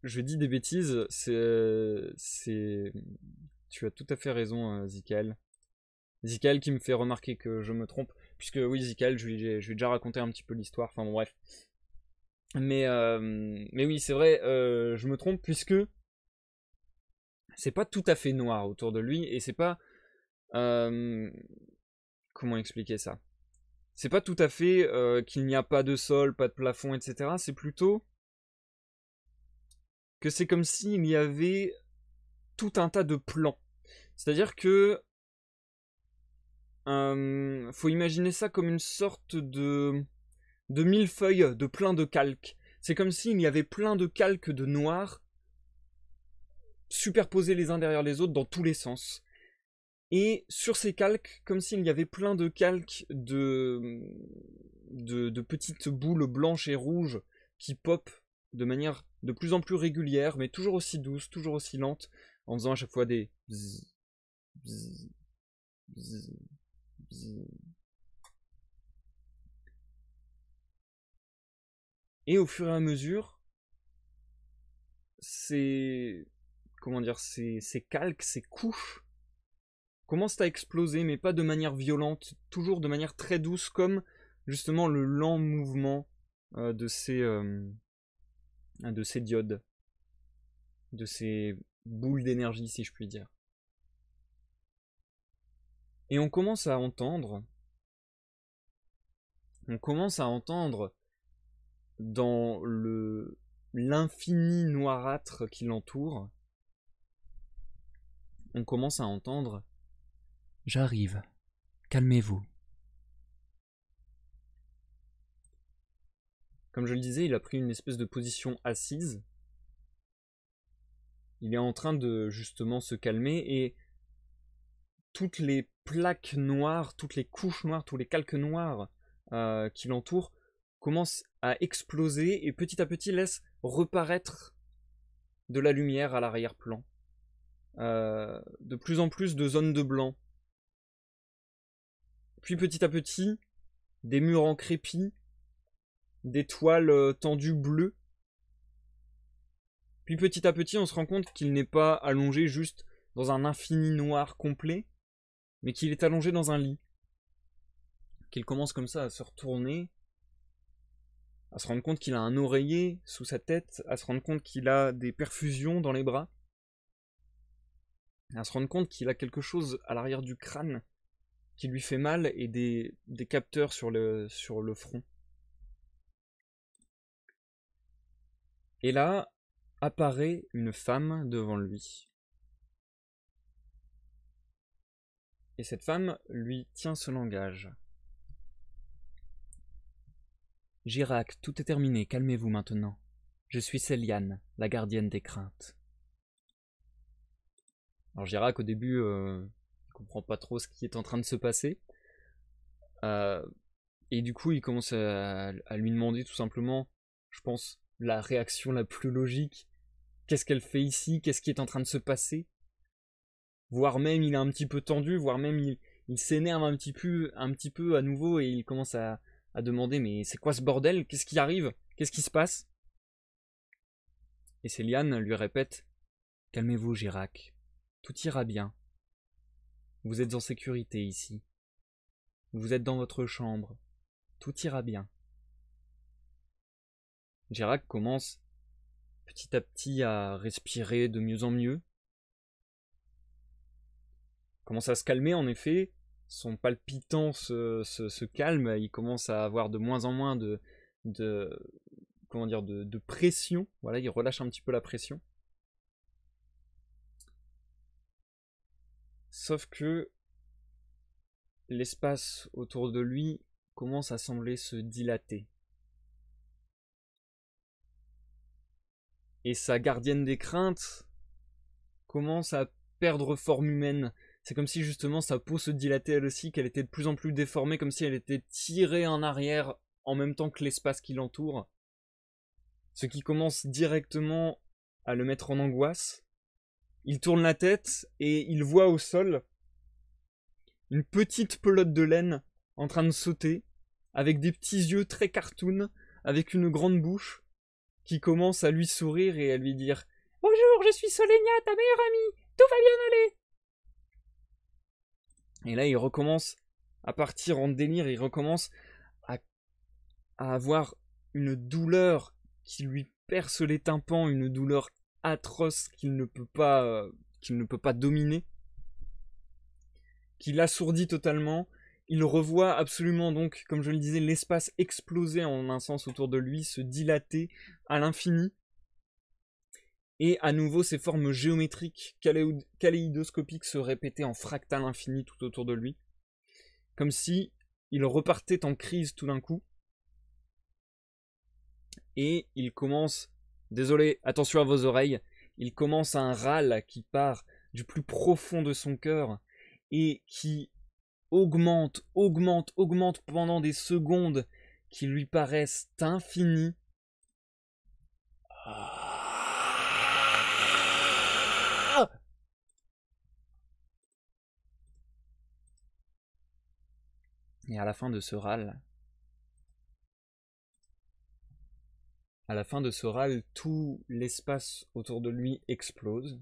je dis des bêtises, euh, c'est. Tu as tout à fait raison, euh, Zikal. Zikal qui me fait remarquer que je me trompe, puisque oui, Zikal, je lui, ai, déjà raconté un petit peu l'histoire, enfin bref. Mais, euh, mais oui, c'est vrai, je me trompe, puisque c'est pas tout à fait noir autour de lui, et c'est pas. comment expliquer ça C'est pas tout à fait qu'il n'y a pas de sol, pas de plafond, etc. C'est plutôt que c'est comme s'il y avait tout un tas de plans. C'est-à-dire que euh, faut imaginer ça comme une sorte de de feuilles de plein de calques. C'est comme s'il y avait plein de calques de noir superposés les uns derrière les autres dans tous les sens. Et sur ces calques, comme s'il y avait plein de calques de, de, de petites boules blanches et rouges qui popent de manière de plus en plus régulière, mais toujours aussi douce, toujours aussi lente, en faisant à chaque fois des Et au fur et à mesure, ces comment dire, ces, calques, ces couches commencent à exploser, mais pas de manière violente, toujours de manière très douce, comme justement le lent mouvement euh, de ces euh, de ces diodes, de ces boules d'énergie si je puis dire. Et on commence à entendre, on commence à entendre dans le l'infini noirâtre qui l'entoure, on commence à entendre J'arrive, calmez-vous. Comme je le disais, il a pris une espèce de position assise. Il est en train de justement se calmer et toutes les plaques noires, toutes les couches noires, tous les calques noirs euh, qui l'entourent commencent à exploser et petit à petit laissent reparaître de la lumière à l'arrière-plan. Euh, de plus en plus de zones de blanc. Puis petit à petit, des murs en crépit des toiles euh, tendues bleues. Puis petit à petit, on se rend compte qu'il n'est pas allongé juste dans un infini noir complet, mais qu'il est allongé dans un lit. Qu'il commence comme ça à se retourner, à se rendre compte qu'il a un oreiller sous sa tête, à se rendre compte qu'il a des perfusions dans les bras, à se rendre compte qu'il a quelque chose à l'arrière du crâne qui lui fait mal et des, capteurs sur le front. Et là apparaît une femme devant lui. Et cette femme lui tient ce langage. Girac, tout est terminé, calmez-vous maintenant. Je suis Céliane, la gardienne des craintes. Alors Girac au début euh, comprend pas trop ce qui est en train de se passer. Euh, et du coup il commence à lui demander tout simplement, je pense, la réaction la plus logique. Qu'est-ce qu'elle fait ici Qu'est-ce qui est en train de se passer Voire même il est un petit peu tendu, voire même il, s'énerve un petit peu, un petit peu à nouveau et il commence à, à demander mais c'est quoi ce bordel Qu'est-ce qui arrive Qu'est-ce qui se passe Et Céliane lui répète Calmez-vous, Girac. Tout ira bien. Vous êtes en sécurité ici. Vous êtes dans votre chambre. Tout ira bien. Gérard commence petit à petit à respirer de mieux en mieux. Commence à se calmer en effet, son palpitant se, calme, il commence à avoir de moins en moins de, de comment dire de, pression. Voilà, il relâche un petit peu la pression. Sauf que l'espace autour de lui commence à sembler se dilater. et sa gardienne des craintes commence à perdre forme humaine. C'est comme si justement sa peau se dilatait elle aussi, qu'elle était de plus en plus déformée, comme si elle était tirée en arrière en même temps que l'espace qui l'entoure. Ce qui commence directement à le mettre en angoisse. Il tourne la tête et il voit au sol une petite pelote de laine en train de sauter, avec des petits yeux très cartoon, avec une grande bouche, qui commence à lui sourire et à lui dire Bonjour, je suis Solenia, ta meilleure amie, tout va bien aller. Et là, il recommence à partir en délire, il recommence à, avoir une douleur qui lui perce les tympans, une douleur atroce qu'il ne peut pas, euh, qu'il ne peut pas dominer, qui l'assourdit totalement, il revoit absolument donc, comme je le disais, l'espace exploser en un sens autour de lui, se dilater à l'infini. Et à nouveau, ses formes géométriques kaléidoscopiques se répétaient en fractal infini tout autour de lui. Comme si il repartait en crise tout d'un coup. Et il commence, désolé, attention à vos oreilles, il commence un râle qui part du plus profond de son cœur et qui augmente, augmente, augmente pendant des secondes qui lui paraissent infinies. Et à la fin de ce râle, à la fin de ce râle, tout l'espace autour de lui explose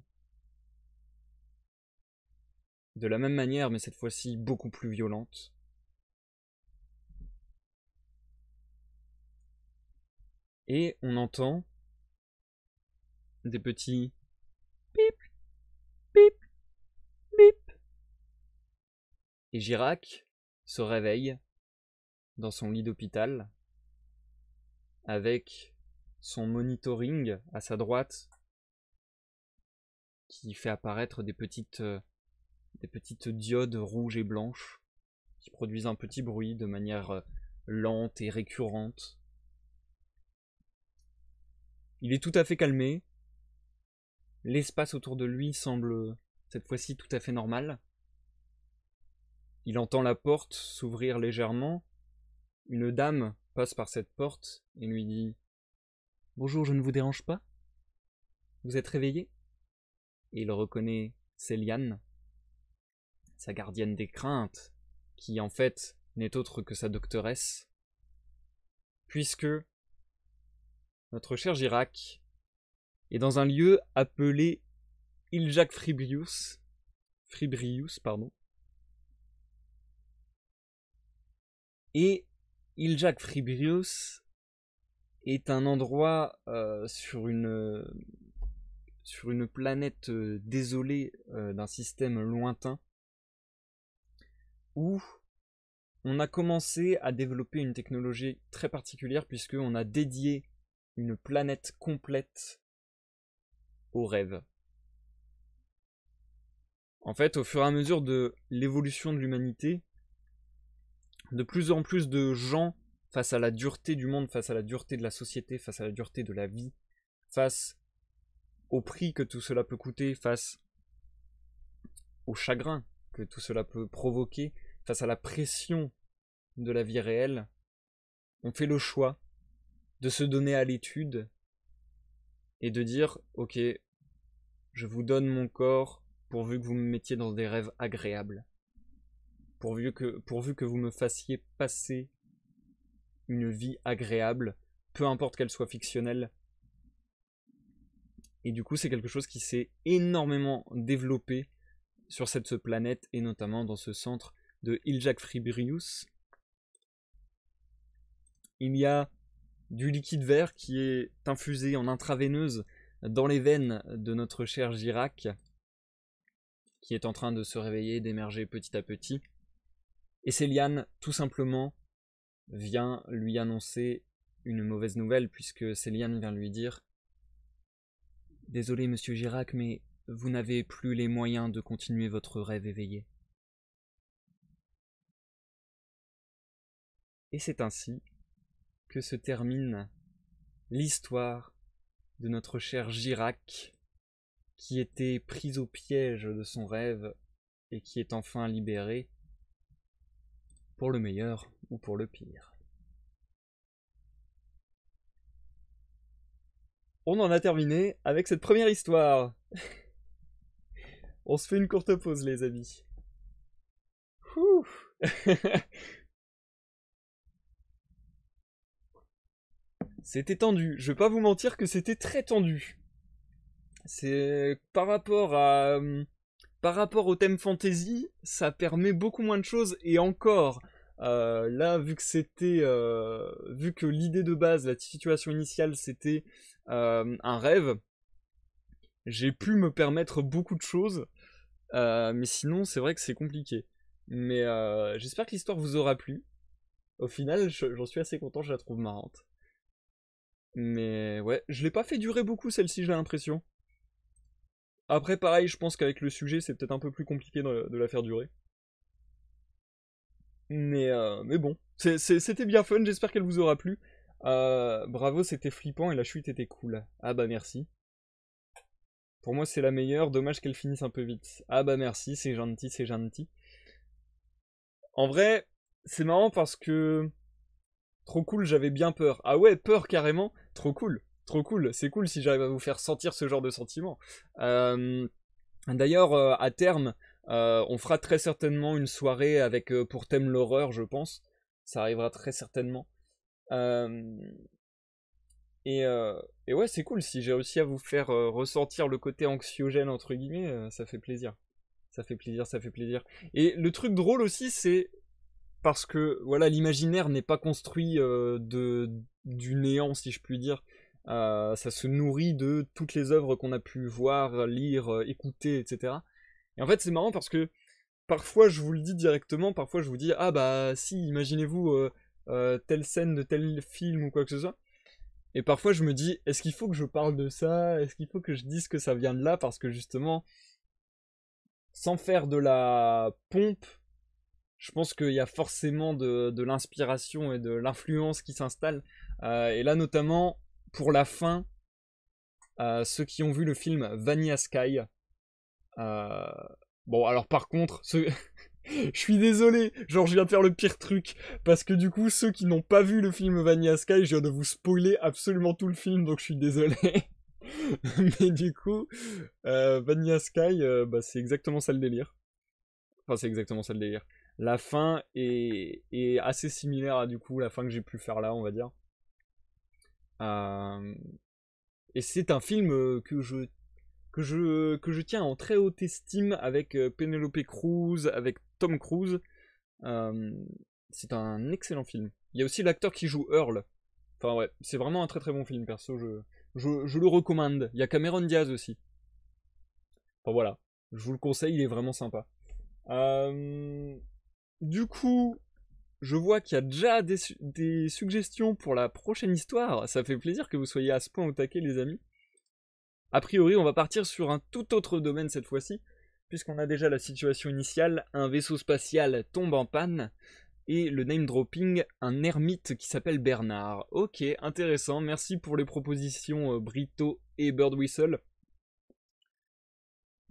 de la même manière, mais cette fois-ci beaucoup plus violente. Et on entend des petits pip, pip, Pip Et Girac se réveille dans son lit d'hôpital avec son monitoring à sa droite qui fait apparaître des petites euh, des petites diodes rouges et blanches qui produisent un petit bruit de manière euh, lente et récurrente. Il est tout à fait calmé. L'espace autour de lui semble cette fois-ci tout à fait normal. Il entend la porte s'ouvrir légèrement. Une dame passe par cette porte et lui dit Bonjour, je ne vous dérange pas Vous êtes réveillé Et il reconnaît Céliane, sa gardienne des craintes, qui en fait n'est autre que sa doctoresse, puisque notre cher Girac est dans un lieu appelé Iljac Fribrius, Fribrius, pardon, Et Iljac Fribrius est un endroit euh, sur une sur une planète euh, désolée euh, d'un système lointain où on a commencé à développer une technologie très particulière puisqu'on a dédié une planète complète aux rêves En fait, au fur et à mesure de l'évolution de l'humanité, de plus en plus de gens, face à la dureté du monde, face à la dureté de la société, face à la dureté de la vie, face au prix que tout cela peut coûter, face au chagrin que tout cela peut provoquer, face à la pression de la vie réelle, on fait le choix de se donner à l'étude et de dire ok, je vous donne mon corps pourvu que vous me mettiez dans des rêves agréables, pourvu que, pourvu que vous me fassiez passer une vie agréable, peu importe qu'elle soit fictionnelle. Et du coup, c'est quelque chose qui s'est énormément développé sur cette planète et notamment dans ce centre de Fribrius. Il y a du liquide vert qui est infusé en intraveineuse dans les veines de notre cher Girac, qui est en train de se réveiller, d'émerger petit à petit. Et Céliane, tout simplement, vient lui annoncer une mauvaise nouvelle, puisque Céliane vient lui dire Désolé, monsieur Girac, mais vous n'avez plus les moyens de continuer votre rêve éveillé. Et c'est ainsi que se termine l'histoire de notre cher Girac, qui était pris au piège de son rêve et qui est enfin libéré, pour le meilleur ou pour le pire. On en a terminé avec cette première histoire. On se fait une courte pause, les amis. C'était tendu. Je vais pas vous mentir que c'était très tendu. C'est par rapport à euh, par rapport au thème fantasy, ça permet beaucoup moins de choses et encore euh, là vu que c'était euh, vu que l'idée de base, la situation initiale, c'était un rêve, j'ai pu me permettre beaucoup de choses. mais sinon, c'est vrai que c'est compliqué. Mais j'espère que l'histoire vous aura plu. Au final, j'en suis assez content, je la trouve marrante. Mais ouais, je l'ai pas fait durer beaucoup celle-ci, j'ai l'impression. Après, pareil, je pense qu'avec le sujet, c'est peut-être un peu plus compliqué de la faire durer. Mais, euh, mais bon, c'était bien fun, j'espère qu'elle vous aura plu. Euh, bravo, c'était flippant et la chute était cool. Ah bah merci. Pour moi, c'est la meilleure, dommage qu'elle finisse un peu vite. Ah bah merci, c'est gentil, c'est gentil. En vrai, c'est marrant parce que... Trop cool, j'avais bien peur. Ah ouais, peur carrément trop cool, trop cool. C'est cool si j'arrive à vous faire sentir ce genre de sentiment. Euh, d'ailleurs, euh, à terme, euh, on fera très certainement une soirée avec pour thème l'horreur, je pense. Ça arrivera très certainement. Et, et, ouais, c'est cool si j'ai réussi à vous faire ressentir le côté anxiogène entre guillemets. ça fait plaisir. Ça fait plaisir, ça fait plaisir. Et le truc drôle aussi, c'est parce que voilà, l'imaginaire n'est pas construit euh, de, du néant, si je puis dire. Euh, ça se nourrit de toutes les œuvres qu'on a pu voir, lire, euh, écouter, etc. Et en fait, c'est marrant parce que parfois je vous le dis directement, parfois je vous dis ah bah si, imaginez-vous telle scène de tel film ou quoi que ce soit. Et parfois je me dis, est-ce qu'il faut que je parle de ça Est-ce qu'il faut que je dise que ça vient de là Parce que justement, sans faire de la pompe, je pense qu'il y a forcément de, l'inspiration et de l'influence qui s'installe. Euh, et là, notamment, pour la fin, euh, ceux qui ont vu le film Vanilla Sky. Euh, bon, alors par contre, je suis désolé, genre je viens de faire le pire truc, parce que du coup, ceux qui n'ont pas vu le film Vanilla Sky, je viens de vous spoiler absolument tout le film, donc je suis désolé. Mais du coup, Vanilla Sky, bah, c'est exactement ça le délire. Enfin, c'est exactement ça le délire la fin est, assez similaire à du coup la fin que j'ai pu faire là, on va dire. Euh, et c'est un film euh, que je, que, je, que je tiens en très haute estime avec euh, Penelope Cruz, avec Tom Cruise. c'est un excellent film. Il y a aussi l'acteur qui joue Earl. Enfin ouais, c'est vraiment un très très bon film perso, je, je, je le recommande. Il y a Cameron Diaz aussi. Enfin voilà, je vous le conseille, il est vraiment sympa. Euh... Du coup, je vois qu'il y a déjà des, suggestions pour la prochaine histoire. Ça fait plaisir que vous soyez à ce point au taquet, les amis. A priori, on va partir sur un tout autre domaine cette fois-ci, puisqu'on a déjà la situation initiale. Un vaisseau spatial tombe en panne, et le name dropping, un ermite qui s'appelle Bernard. Ok, intéressant. Merci pour les propositions euh, Brito et Bird Whistle.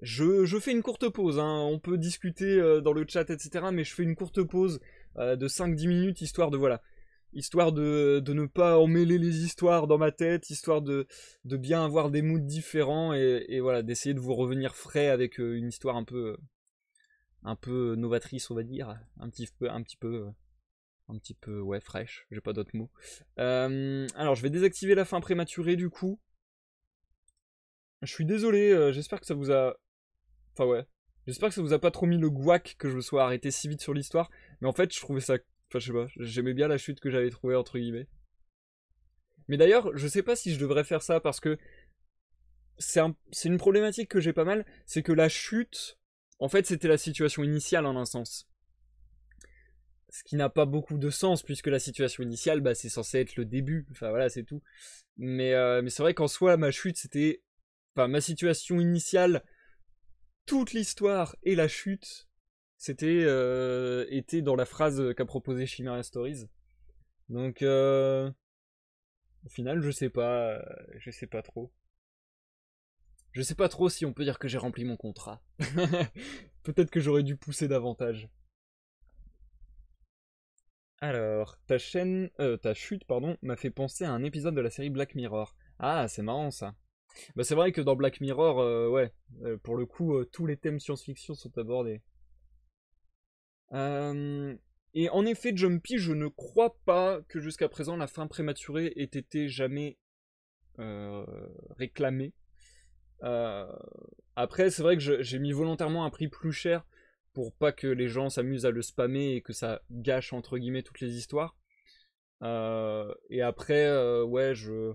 Je, fais une courte pause, hein. on peut discuter euh, dans le chat, etc. Mais je fais une courte pause euh, de 5-10 minutes, histoire de voilà. Histoire de, de, ne pas emmêler les histoires dans ma tête, histoire de, de bien avoir des moods différents et, voilà, d'essayer de vous revenir frais avec euh, une histoire un peu un peu novatrice, on va dire. Un petit peu, un petit peu. Un petit peu, ouais, fraîche, j'ai pas d'autres mots. alors, je vais désactiver la fin prématurée du coup. Je suis désolé, j'espère que ça vous a Enfin ouais. J'espère que ça vous a pas trop mis le guac que je me sois arrêté si vite sur l'histoire. Mais en fait, je trouvais ça... Enfin, je sais pas. J'aimais bien la chute que j'avais trouvée, entre guillemets. Mais d'ailleurs, je sais pas si je devrais faire ça parce que... C'est une problématique que j'ai pas mal. C'est que la chute... En fait, c'était la situation initiale en un sens. Ce qui n'a pas beaucoup de sens puisque la situation initiale, bah, c'est censé être le début. Enfin voilà, c'est tout. Mais, euh, mais c'est vrai qu'en soi, ma chute, c'était... Enfin, ma situation initiale toute l'histoire et la chute c'était euh, était dans la phrase qu'a proposé Chimera Stories. Donc euh, au final, je sais pas, euh, je sais pas trop. Je sais pas trop si on peut dire que j'ai rempli mon contrat. Peut-être que j'aurais dû pousser davantage. Alors, ta chaîne, ta chute, pardon, m'a fait penser à un épisode de la série Black Mirror. Ah, c'est marrant ça. Bah, c'est vrai que dans Black Mirror, euh, ouais, euh, pour le coup, euh, tous les thèmes science-fiction sont abordés. et en effet, Jumpy, je ne crois pas que jusqu'à présent la fin prématurée ait été jamais réclamée. après, c'est vrai que j'ai mis volontairement un prix plus cher pour pas que les gens s'amusent à le spammer et que ça gâche entre guillemets toutes les histoires. et après, ouais, je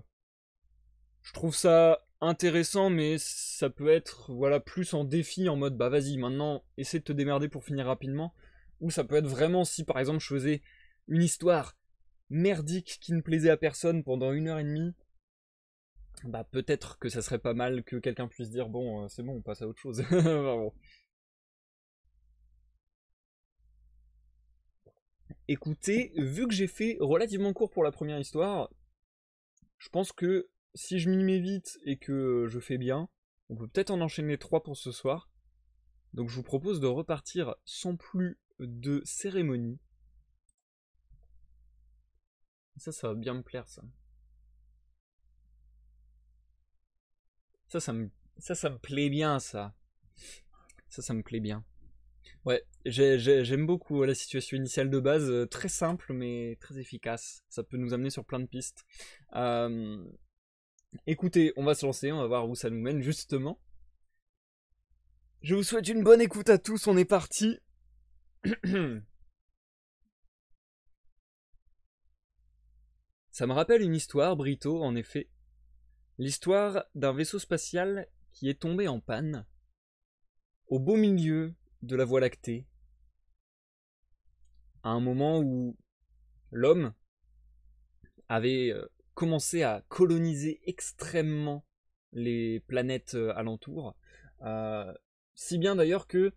je trouve ça intéressant, mais ça peut être voilà plus en défi, en mode bah vas-y maintenant essaie de te démerder pour finir rapidement. Ou ça peut être vraiment si par exemple je faisais une histoire merdique qui ne plaisait à personne pendant une heure et demie, bah peut-être que ça serait pas mal que quelqu'un puisse dire bon euh, c'est bon on passe à autre chose. Écoutez, vu que j'ai fait relativement court pour la première histoire, je pense que si je m'y mets vite et que euh, je fais bien, on peut peut-être en enchaîner trois pour ce soir. Donc je vous propose de repartir sans plus de cérémonie. Ça, ça va bien me plaire, ça. Ça, ça me, ça, ça me plaît bien, ça. Ça, ça me plaît bien. Ouais, j'aime beaucoup euh, la situation initiale de base, euh, très simple mais très efficace. Ça peut nous amener sur plein de pistes. Euh, Écoutez, on va se lancer, on va voir où ça nous mène justement. Je vous souhaite une bonne écoute à tous, on est parti. ça me rappelle une histoire, Brito, en effet. L'histoire d'un vaisseau spatial qui est tombé en panne au beau milieu de la Voie lactée, à un moment où l'homme avait euh, commencer à coloniser extrêmement les planètes euh, alentours. Euh, si bien d'ailleurs que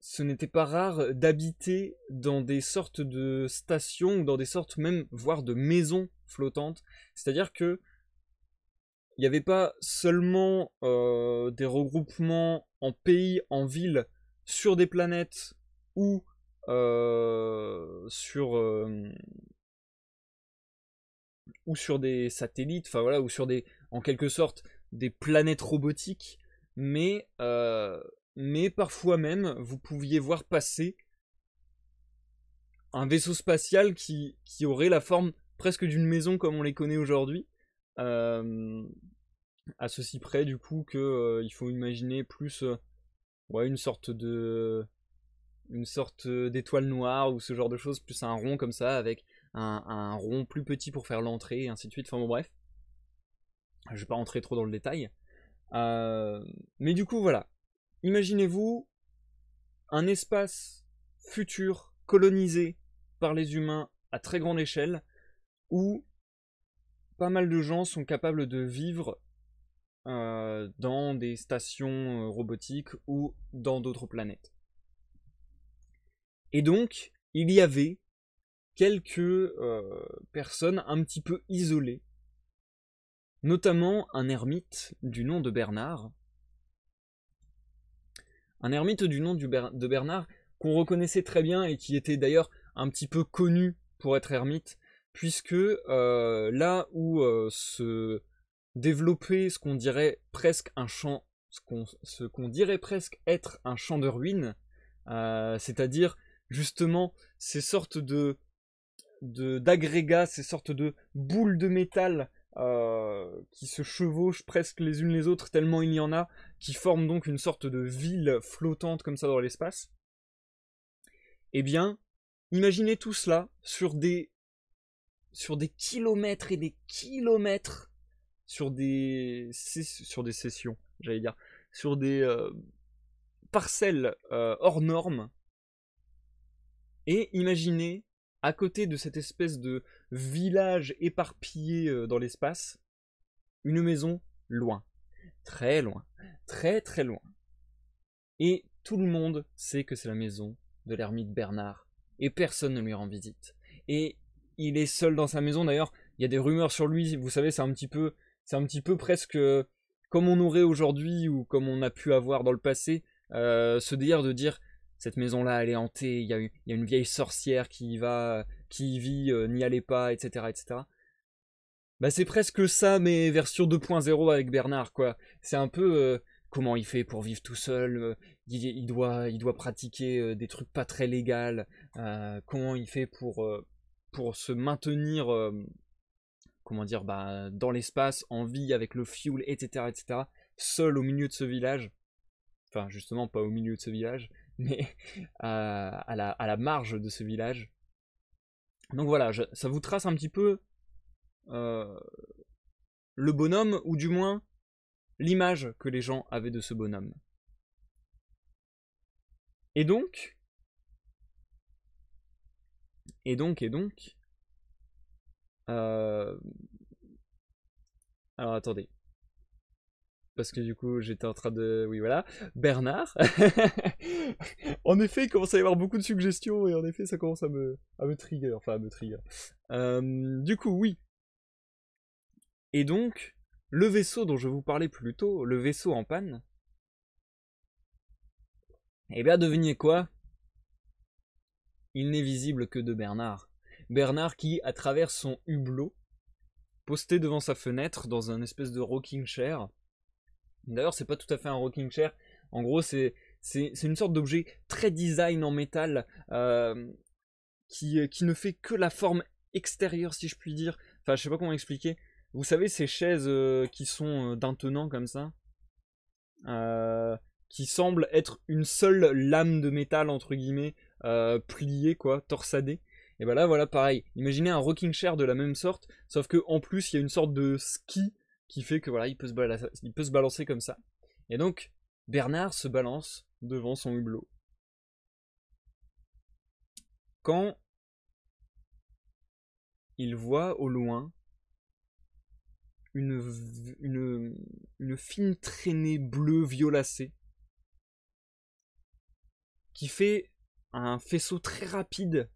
ce n'était pas rare d'habiter dans des sortes de stations ou dans des sortes même, voire de maisons flottantes. C'est-à-dire que il n'y avait pas seulement euh, des regroupements en pays, en ville, sur des planètes ou sur, ou sur des satellites, enfin voilà, ou sur des, en quelque sorte, des planètes robotiques, mais, euh, mais parfois même, vous pouviez voir passer un vaisseau spatial qui, qui aurait la forme presque d'une maison comme on les connaît aujourd'hui. Euh, à ceci près, du coup, que euh, il faut imaginer plus ouais, une sorte de une sorte d'étoile noire ou ce genre de choses, plus un rond comme ça avec un, rond plus petit pour faire l'entrée, et ainsi de suite. Enfin bon, bref. Je vais pas entrer trop dans le détail. Euh, mais du coup, voilà. Imaginez-vous un espace futur colonisé par les humains à très grande échelle où pas mal de gens sont capables de vivre euh, dans des stations euh, robotiques ou dans d'autres planètes. Et donc, il y avait quelques euh, personnes un petit peu isolées, notamment un ermite du nom de Bernard. Un ermite du nom de Bernard qu'on reconnaissait très bien et qui était d'ailleurs un petit peu connu pour être ermite, puisque euh, là où euh, se développait ce qu'on dirait presque un champ, ce qu'on dirait presque être un champ de ruines, c'est-à-dire justement ces sortes de d'agrégats, ces sortes de boules de métal euh, qui se chevauchent presque les unes les autres tellement il y en a, qui forment donc une sorte de ville flottante comme ça dans l'espace. Eh bien, imaginez tout cela sur des sur des kilomètres et des kilomètres sur des sur des sessions, j'allais dire, sur des euh, parcelles euh, hors normes. Et imaginez à côté de cette espèce de village éparpillé euh, dans l'espace, une maison loin, très loin, très très loin. Et tout le monde sait que c'est la maison de l'ermite Bernard, et personne ne lui rend visite. Et il est seul dans sa maison, d'ailleurs, il y a des rumeurs sur lui, vous savez, c'est un petit peu, c'est un petit peu presque euh, comme on aurait aujourd'hui ou comme on a pu avoir dans le passé, euh, ce délire de dire cette maison-là, elle est hantée, il y, a une vieille sorcière qui y va, qui y vit, euh, n'y allez pas, etc., etc. Bah c'est presque ça, mais version 2.0 avec Bernard, quoi. C'est un peu euh, comment il fait pour vivre tout seul, euh, il, doit, pratiquer des trucs pas très légaux, comment il fait pour, se maintenir, comment dire, bah, dans l'espace, en vie, avec le fuel, etc., etc., seul au milieu de ce village. Enfin, justement, pas au milieu de ce village, mais euh, à, la, marge de ce village. Donc voilà, ça vous trace un petit peu euh, le bonhomme, ou du moins l'image que les gens avaient de ce bonhomme. Et donc, et donc, et donc, euh, alors attendez, parce que du coup j'étais en train de... Oui voilà, Bernard. en effet, il commence à y avoir beaucoup de suggestions et en effet ça commence à me, à me trigger, enfin à me trigger. Euh, du coup oui. Et donc, le vaisseau dont je vous parlais plus tôt, le vaisseau en panne, eh bien devinez quoi Il n'est visible que de Bernard. Bernard qui, à travers son hublot, posté devant sa fenêtre dans un espèce de rocking chair, D'ailleurs, c'est pas tout à fait un rocking chair. En gros, c'est une sorte d'objet très design en métal euh, qui, euh, qui, ne fait que la forme extérieure, si je puis dire. Enfin, je sais pas comment expliquer. Vous savez, ces chaises euh, qui sont d'un tenant comme ça, qui semblent être une seule lame de métal, entre guillemets, pliée, quoi, torsadée. Et bien là, voilà, pareil. Imaginez un rocking chair de la même sorte, sauf que en plus, il y a une sorte de ski qui fait que voilà, il peut, se balancer, il peut se balancer comme ça. Et donc, Bernard se balance devant son hublot. Quand il voit au loin une, une fine traînée bleue violacée qui fait un faisceau très rapide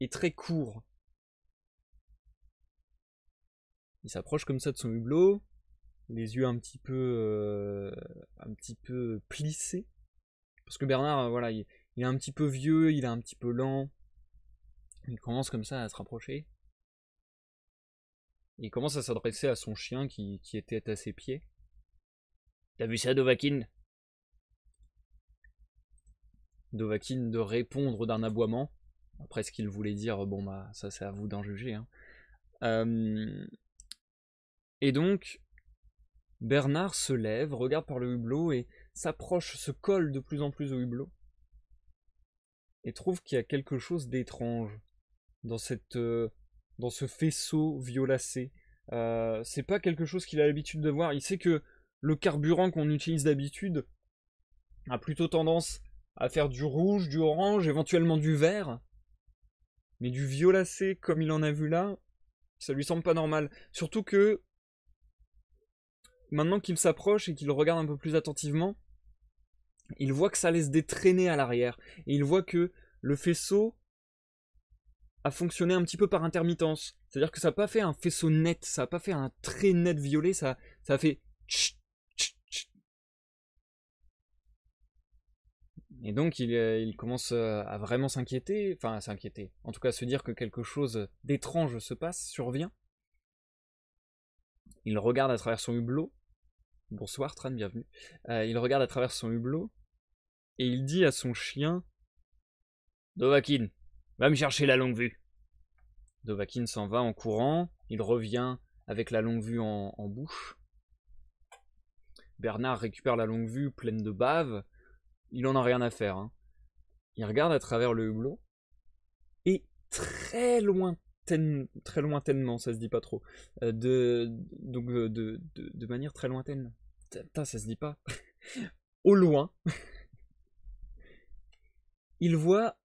et très court Il s'approche comme ça de son hublot, les yeux un petit peu, euh, un petit peu plissés. Parce que Bernard, euh, voilà, il, est un petit peu vieux, il est un petit peu lent. Il commence comme ça à se rapprocher. Il commence à s'adresser à son chien qui, était à ses pieds. T'as vu ça, Dovakin Dovakin de répondre d'un aboiement. Après ce qu'il voulait dire, bon bah ça c'est à vous d'en juger. Hein. Euh, et donc, Bernard se lève, regarde par le hublot et s'approche, se colle de plus en plus au hublot. Et trouve qu'il y a quelque chose d'étrange dans cette, euh, dans ce faisceau violacé. Euh, c'est pas quelque chose qu'il a l'habitude de voir. Il sait que le carburant qu'on utilise d'habitude a plutôt tendance à faire du rouge, du orange, éventuellement du vert. Mais du violacé comme il en a vu là, ça lui semble pas normal. Surtout que Maintenant qu'il s'approche et qu'il regarde un peu plus attentivement, il voit que ça laisse des traînées à l'arrière. Et il voit que le faisceau a fonctionné un petit peu par intermittence. C'est-à-dire que ça n'a pas fait un faisceau net, ça n'a pas fait un très net violet, ça, a fait... Et donc il, euh, il commence euh, à vraiment s'inquiéter, enfin à s'inquiéter, en tout cas à se dire que quelque chose d'étrange se passe, survient. Il regarde à travers son hublot, Bonsoir Tran, bienvenue. Euh, il regarde à travers son hublot et il dit à son chien Dovakin, va me chercher la longue vue. Dovakin s'en va en courant, il revient avec la longue vue en, bouche. Bernard récupère la longue vue pleine de bave, il en a rien à faire. Hein. Il regarde à travers le hublot et très très lointainement, ça se dit pas trop, euh, de, donc euh, de, manière très lointaine, Putain, ça se dit pas. Au loin, il voit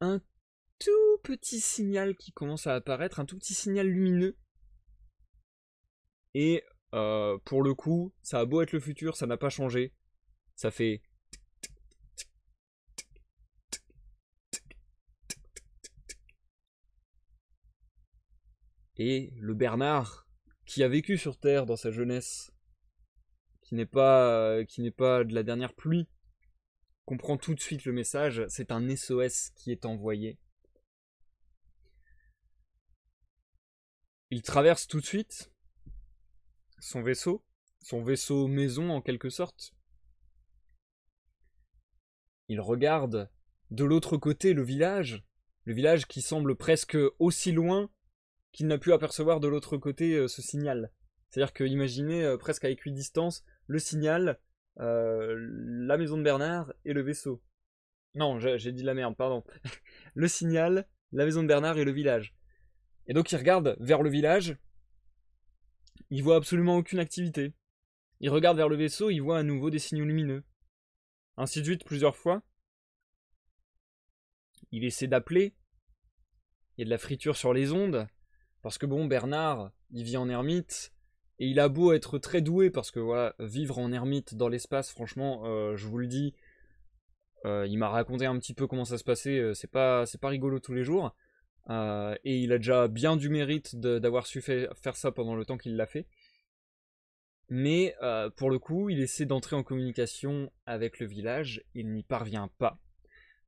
un tout petit signal qui commence à apparaître, un tout petit signal lumineux. Et euh, pour le coup, ça a beau être le futur, ça n'a pas changé. Ça fait. Et le Bernard, qui a vécu sur Terre dans sa jeunesse, qui n'est pas, euh, pas de la dernière pluie, comprend tout de suite le message. C'est un SOS qui est envoyé. Il traverse tout de suite son vaisseau, son vaisseau maison en quelque sorte. Il regarde de l'autre côté le village, le village qui semble presque aussi loin qu'il n'a pu apercevoir de l'autre côté euh, ce signal. C'est-à-dire que imaginez euh, presque à équidistance le signal, euh, la maison de Bernard et le vaisseau. Non, j'ai dit la merde, pardon. le signal, la maison de Bernard et le village. Et donc il regarde vers le village, il voit absolument aucune activité. Il regarde vers le vaisseau, il voit à nouveau des signaux lumineux. Ainsi de suite plusieurs fois. Il essaie d'appeler. Il y a de la friture sur les ondes. Parce que bon, Bernard, il vit en ermite. Et il a beau être très doué, parce que voilà, vivre en ermite dans l'espace, franchement, euh, je vous le dis, euh, il m'a raconté un petit peu comment ça se passait, euh, c'est pas, c'est pas rigolo tous les jours. et il a déjà bien du mérite d'avoir su faire ça pendant le temps qu'il l'a fait. Mais pour le coup, il essaie d'entrer en communication avec le village, il n'y parvient pas.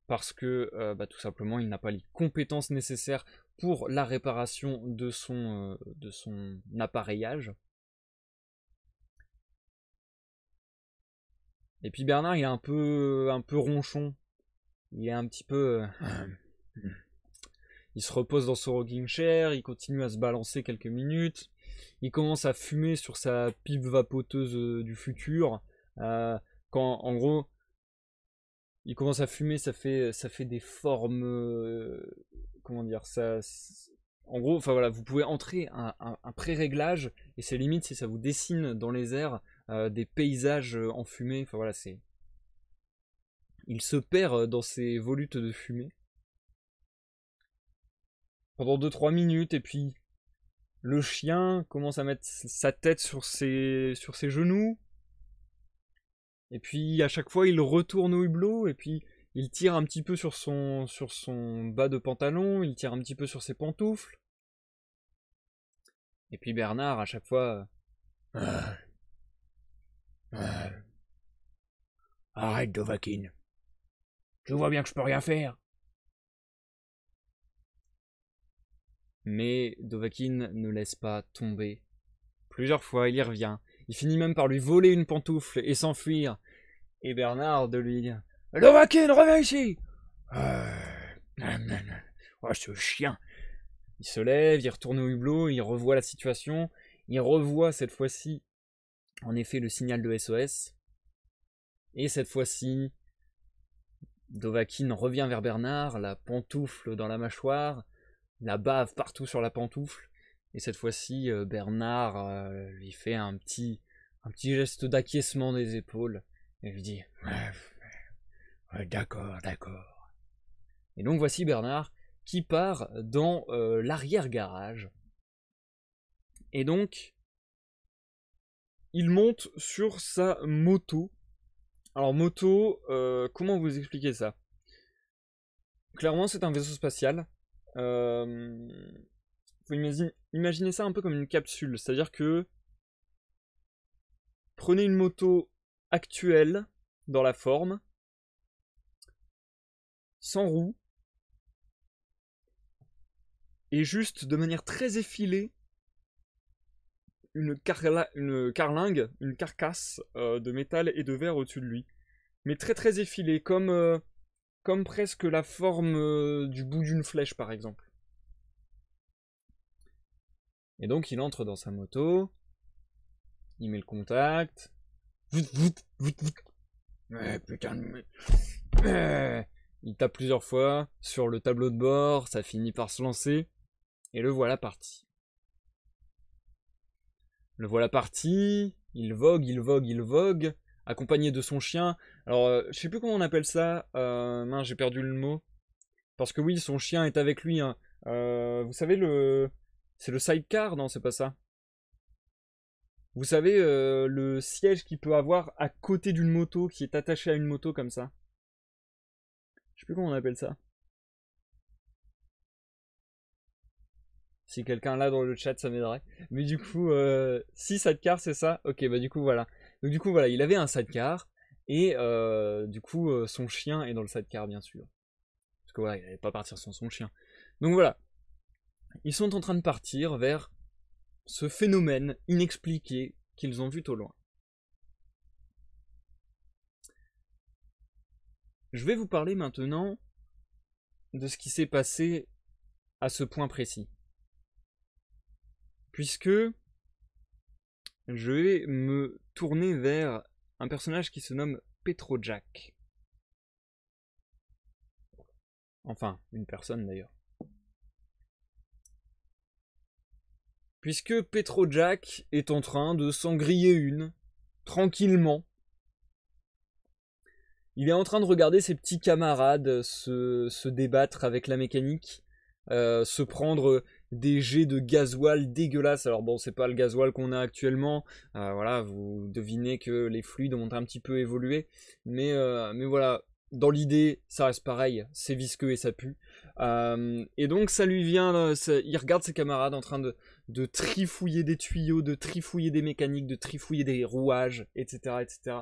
Parce que bah, tout simplement, il n'a pas les compétences nécessaires pour la réparation de son, de son appareillage. Et puis Bernard, il est un peu, un peu ronchon. Il est un petit peu. Euh, il se repose dans son rocking chair, il continue à se balancer quelques minutes. Il commence à fumer sur sa pipe vapoteuse euh, du futur. Euh, quand, en gros, il commence à fumer, ça fait, ça fait des formes. comment dire ça En gros, enfin voilà, vous pouvez entrer un, un pré-réglage et c'est limite si ça vous dessine dans les airs euh, des paysages euh, en fumée. Enfin voilà, c'est. Il se perd euh, dans ces volutes de fumée pendant 2-3 minutes et puis le chien commence à mettre sa tête sur ses, sur ses genoux. Et puis à chaque fois il retourne au hublot et puis il tire un petit peu sur son, sur son bas de pantalon, il tire un petit peu sur ses pantoufles. Et puis Bernard à chaque fois... Ah. Arrête, Dovakin. Je vois bien que je peux rien faire. Mais Dovakin ne laisse pas tomber. Plusieurs fois, il y revient. Il finit même par lui voler une pantoufle et s'enfuir. Et Bernard de lui dire Dovahkiin, reviens ici euh, ah, Oh, ce chien Il se lève, il retourne au hublot, il revoit la situation. Il revoit cette fois-ci en effet le signal de SOS. Et cette fois-ci, Dovakin revient vers Bernard, la pantoufle dans la mâchoire, la bave partout sur la pantoufle. Et cette fois-ci, euh, Bernard euh, lui fait un petit, un petit geste d'acquiescement des épaules et lui dit D'accord, d'accord. Et donc voici Bernard qui part dans euh, l'arrière-garage. Et donc, il monte sur sa moto. Alors moto, euh, comment vous expliquer ça Clairement c'est un vaisseau spatial. Euh, vous imaginez, imaginez ça un peu comme une capsule, c'est-à-dire que prenez une moto actuelle dans la forme, sans roues, et juste de manière très effilée, une, carlingue, une carcasse euh, de métal et de verre au-dessus de lui. Mais très très effilée, comme, euh, comme presque la forme euh, du bout d'une flèche par exemple. Et donc il entre dans sa moto, il met le contact. Vout, putain de... Il tape plusieurs fois sur le tableau de bord, ça finit par se lancer, et le voilà parti. Le voilà parti, il vogue, il vogue, il vogue, accompagné de son chien. Alors, euh, je sais plus comment on appelle ça, euh, mince, j'ai perdu le mot. Parce que oui, son chien est avec lui. Hein. Euh, vous savez, le c'est le sidecar, non, c'est pas ça. Vous savez, le siège qu'il peut avoir à côté d'une moto, qui est attaché à une moto comme ça. Je sais plus comment on appelle ça. Si quelqu'un là dans le chat, ça m'aiderait. Mais du coup, euh, si Sadkar c'est ça Ok, bah du coup, voilà. Donc du coup, voilà, il avait un sadkar Et euh, du coup, euh, son chien est dans le sadkar bien sûr. Parce que voilà, il n'allait pas partir sans son chien. Donc voilà. Ils sont en train de partir vers ce phénomène inexpliqué qu'ils ont vu au loin. Je vais vous parler maintenant de ce qui s'est passé à ce point précis puisque je vais me tourner vers un personnage qui se nomme Petro Jack, Enfin, une personne d'ailleurs. Puisque Petro Jack est en train de s'en griller une, tranquillement. Il est en train de regarder ses petits camarades se, se débattre avec la mécanique, euh, se prendre des jets de gasoil dégueulasses. Alors bon, c'est pas le gasoil qu'on a actuellement. Euh, voilà, vous devinez que les fluides ont un petit peu évolué. Mais, euh, mais voilà, dans l'idée, ça reste pareil. C'est visqueux et ça pue. Euh, et donc ça lui vient, il regarde ses camarades en train de, trifouiller des tuyaux, de trifouiller des mécaniques, de trifouiller des rouages, etc. etc.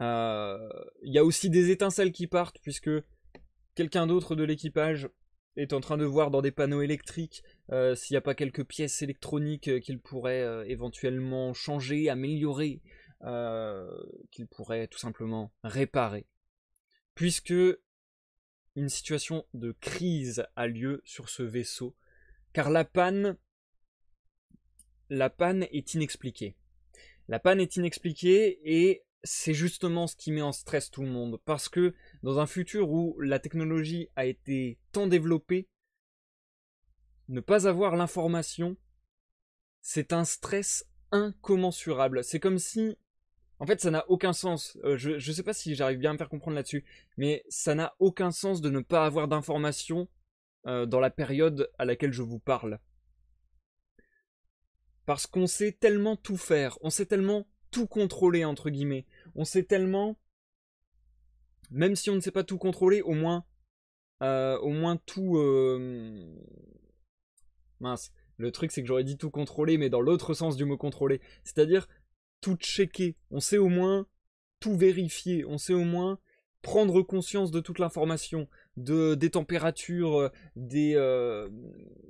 Il y a aussi des étincelles qui partent puisque quelqu'un d'autre de l'équipage est en train de voir dans des panneaux électriques euh, s'il n'y a pas quelques pièces électroniques euh, qu'il pourrait euh, éventuellement changer, améliorer, qu'il pourrait tout simplement réparer. Puisque une situation de crise a lieu sur ce vaisseau, car la panne, la panne est inexpliquée. La panne est inexpliquée et c'est justement ce qui met en stress tout le monde. Parce que dans un futur où la technologie a été tant développée, ne pas avoir l'information, c'est un stress incommensurable. C'est comme si... En fait, ça n'a aucun sens. Euh, je ne sais pas si j'arrive bien à me faire comprendre là-dessus, mais ça n'a aucun sens de ne pas avoir d'information euh, dans la période à laquelle je vous parle. Parce qu'on sait tellement tout faire, on sait tellement tout contrôler, entre guillemets. On sait tellement, même si on ne sait pas tout contrôler, au moins, euh, au moins tout... Euh, mince, le truc c'est que j'aurais dit tout contrôler, mais dans l'autre sens du mot contrôler. C'est-à-dire tout checker. On sait au moins tout vérifier. On sait au moins prendre conscience de toute l'information, de, des températures, euh, des, euh,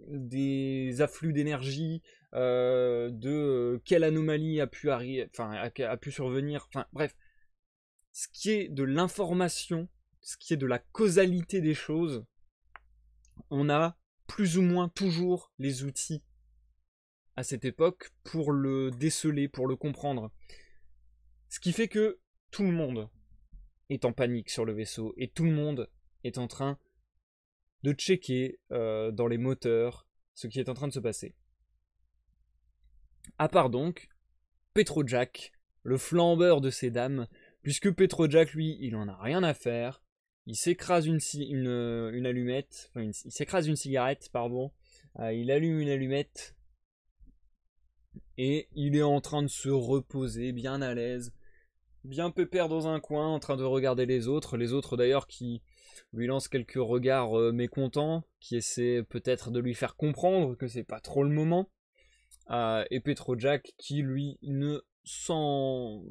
des afflux d'énergie, euh, de quelle anomalie a pu, enfin, a pu survenir, enfin bref, ce qui est de l'information, ce qui est de la causalité des choses, on a plus ou moins toujours les outils à cette époque pour le déceler, pour le comprendre. Ce qui fait que tout le monde, est en panique sur le vaisseau et tout le monde est en train de checker euh, dans les moteurs ce qui est en train de se passer. À part donc Jack, le flambeur de ces dames, puisque Petro Jack, lui, il en a rien à faire. Il s'écrase une, euh, une, allumette, enfin, il s'écrase une cigarette, pardon. Euh, il allume une allumette et il est en train de se reposer bien à l'aise bien pépère dans un coin, en train de regarder les autres. Les autres d'ailleurs qui lui lancent quelques regards euh, mécontents, qui essaient peut-être de lui faire comprendre que c'est pas trop le moment. Euh, et et Petrojack qui lui ne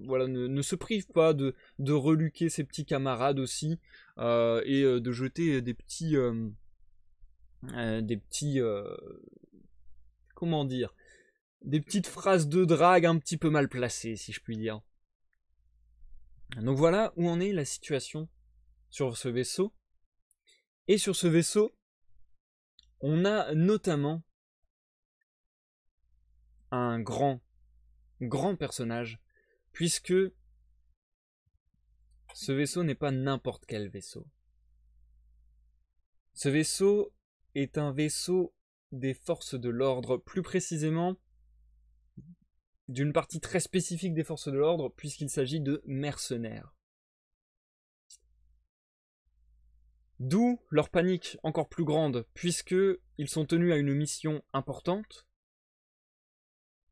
voilà ne, se prive pas de, de reluquer ses petits camarades aussi euh, et de jeter des petits des petits comment dire des petites phrases de drague un petit peu mal placées si je puis dire donc voilà où en est la situation sur ce vaisseau. Et sur ce vaisseau, on a notamment un grand, grand personnage, puisque ce vaisseau n'est pas n'importe quel vaisseau. Ce vaisseau est un vaisseau des forces de l'ordre, plus précisément d'une partie très spécifique des forces de l'ordre, puisqu'il s'agit de mercenaires. D'où leur panique encore plus grande, puisqu'ils sont tenus à une mission importante,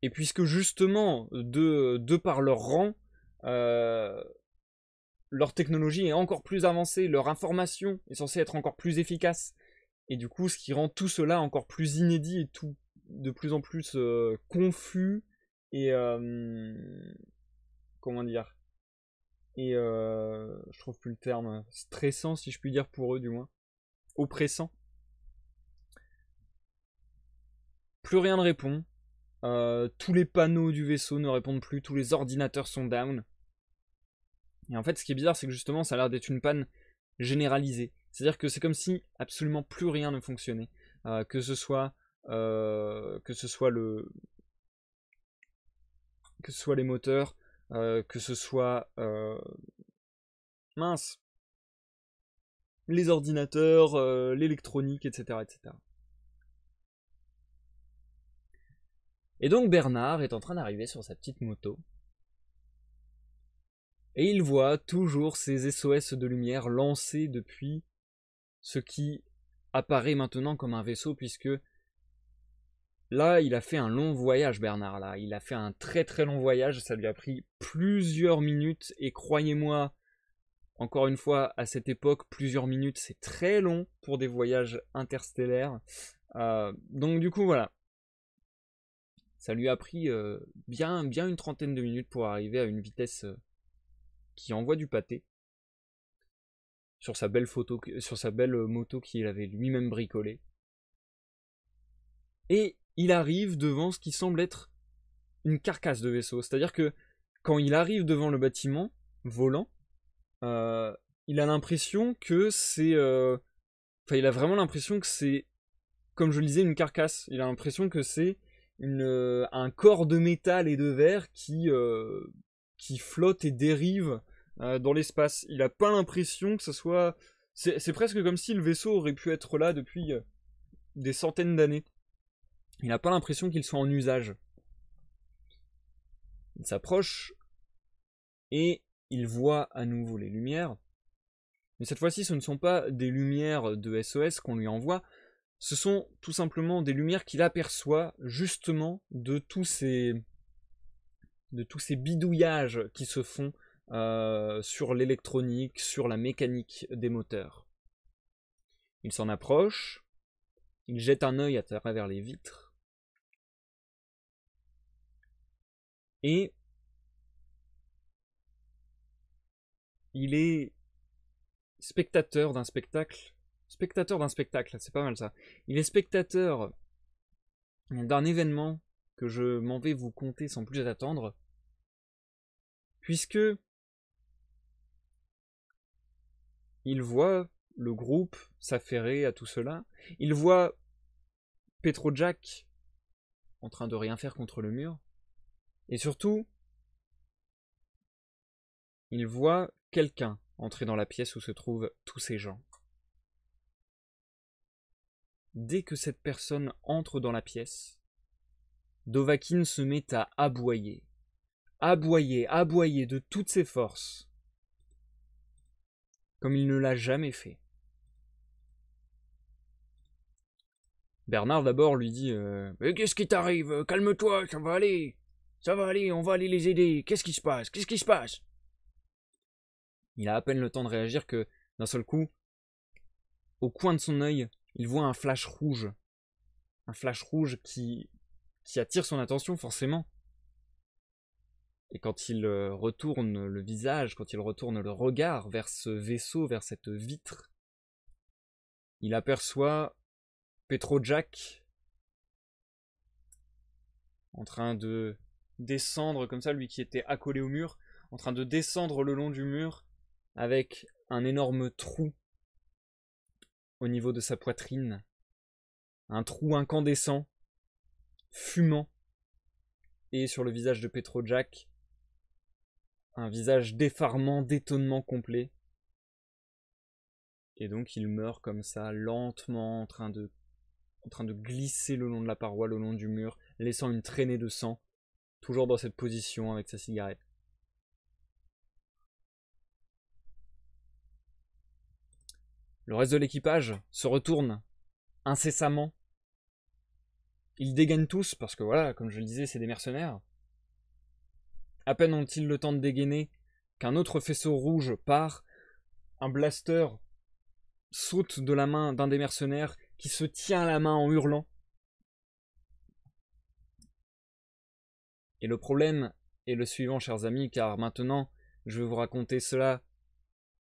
et puisque justement, de, par leur rang, euh, leur technologie est encore plus avancée, leur information est censée être encore plus efficace, et du coup, ce qui rend tout cela encore plus inédit et tout de plus en plus euh, confus et euh, comment dire Et euh, je trouve plus le terme stressant, si je puis dire pour eux du moins, oppressant. Plus rien ne répond. Euh, tous les panneaux du vaisseau ne répondent plus. Tous les ordinateurs sont down. Et en fait, ce qui est bizarre, c'est que justement, ça a l'air d'être une panne généralisée. C'est-à-dire que c'est comme si absolument plus rien ne fonctionnait. Euh, que ce soit, que ce soit le, que ce soit les moteurs, euh, que ce soit... Euh, mince les ordinateurs, euh, l'électronique, etc., etc. Et donc Bernard est en train d'arriver sur sa petite moto. Et il voit toujours ces SOS de lumière lancés depuis ce qui apparaît maintenant comme un vaisseau, puisque Là, il a fait un long voyage, Bernard. Là, il a fait un très très long voyage. Ça lui a pris plusieurs minutes. Et croyez-moi, encore une fois, à cette époque, plusieurs minutes, c'est très long pour des voyages interstellaires. Euh, donc du coup, voilà. Ça lui a pris euh, bien, bien une trentaine de minutes pour arriver à une vitesse euh, qui envoie du pâté. Sur sa belle photo, sur sa belle moto qu'il avait lui-même bricolée. Et il arrive devant ce qui semble être une carcasse de vaisseau. C'est-à-dire que quand il arrive devant le bâtiment volant, euh, il a l'impression que c'est... Euh, enfin, il a vraiment l'impression que c'est, comme je le disais, une carcasse. Il a l'impression que c'est euh, un corps de métal et de verre qui, qui flotte et dérive dans l'espace. Il n'a pas l'impression que ce soit... C'est presque comme si le vaisseau aurait pu être là depuis des centaines d'années. Il n'a pas l'impression qu'il soit en usage. Il s'approche et il voit à nouveau les lumières. Mais cette fois-ci, ce ne sont pas des lumières de SOS qu'on lui envoie, ce sont tout simplement des lumières qu'il aperçoit justement de tous ces, de tous ces bidouillages qui se font euh, sur l'électronique, sur la mécanique des moteurs. Il s'en approche, il jette un œil à travers les vitres, Et il est spectateur d'un spectacle. Spectateur d'un spectacle, c'est pas mal ça. Il est spectateur d'un événement que je m'en vais vous conter sans plus attendre. Puisque il voit le groupe s'affairer à tout cela. Il voit Petro Jack en train de rien faire contre le mur. Et surtout, il voit quelqu'un entrer dans la pièce où se trouvent tous ces gens. Dès que cette personne entre dans la pièce, Dovakin se met à aboyer. Aboyer, aboyer de toutes ses forces. Comme il ne l'a jamais fait. Bernard d'abord lui dit euh, Mais qu'est-ce qui t'arrive Calme-toi, ça va aller ça va aller, on va aller les aider. Qu'est-ce qui se passe Qu'est-ce qui se passe Il a à peine le temps de réagir que, d'un seul coup, au coin de son œil, il voit un flash rouge. Un flash rouge qui, qui attire son attention, forcément. Et quand il euh, retourne le visage, quand il retourne le regard vers ce vaisseau, vers cette vitre, il aperçoit Jack en train de descendre comme ça, lui qui était accolé au mur, en train de descendre le long du mur avec un énorme trou au niveau de sa poitrine. Un trou incandescent, fumant, et sur le visage de Petro Jack, un visage d'effarement, d'étonnement complet. Et donc il meurt comme ça, lentement, en train de en train de glisser le long de la paroi, le long du mur, laissant une traînée de sang toujours dans cette position avec sa cigarette. Le reste de l'équipage se retourne incessamment. Ils dégainent tous, parce que voilà, comme je le disais, c'est des mercenaires. À peine ont-ils le temps de dégainer qu'un autre faisceau rouge part, un blaster saute de la main d'un des mercenaires qui se tient à la main en hurlant. Et le problème est le suivant, chers amis, car maintenant, je vais vous raconter cela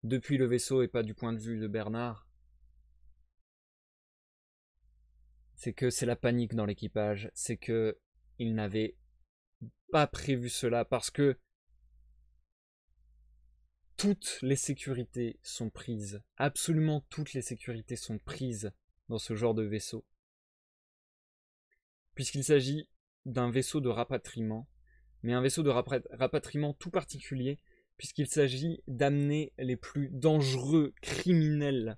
depuis le vaisseau et pas du point de vue de Bernard. C'est que c'est la panique dans l'équipage, c'est que il n'avait pas prévu cela parce que toutes les sécurités sont prises, absolument toutes les sécurités sont prises dans ce genre de vaisseau. Puisqu'il s'agit d'un vaisseau de rapatriement, mais un vaisseau de rapatriement tout particulier, puisqu'il s'agit d'amener les plus dangereux criminels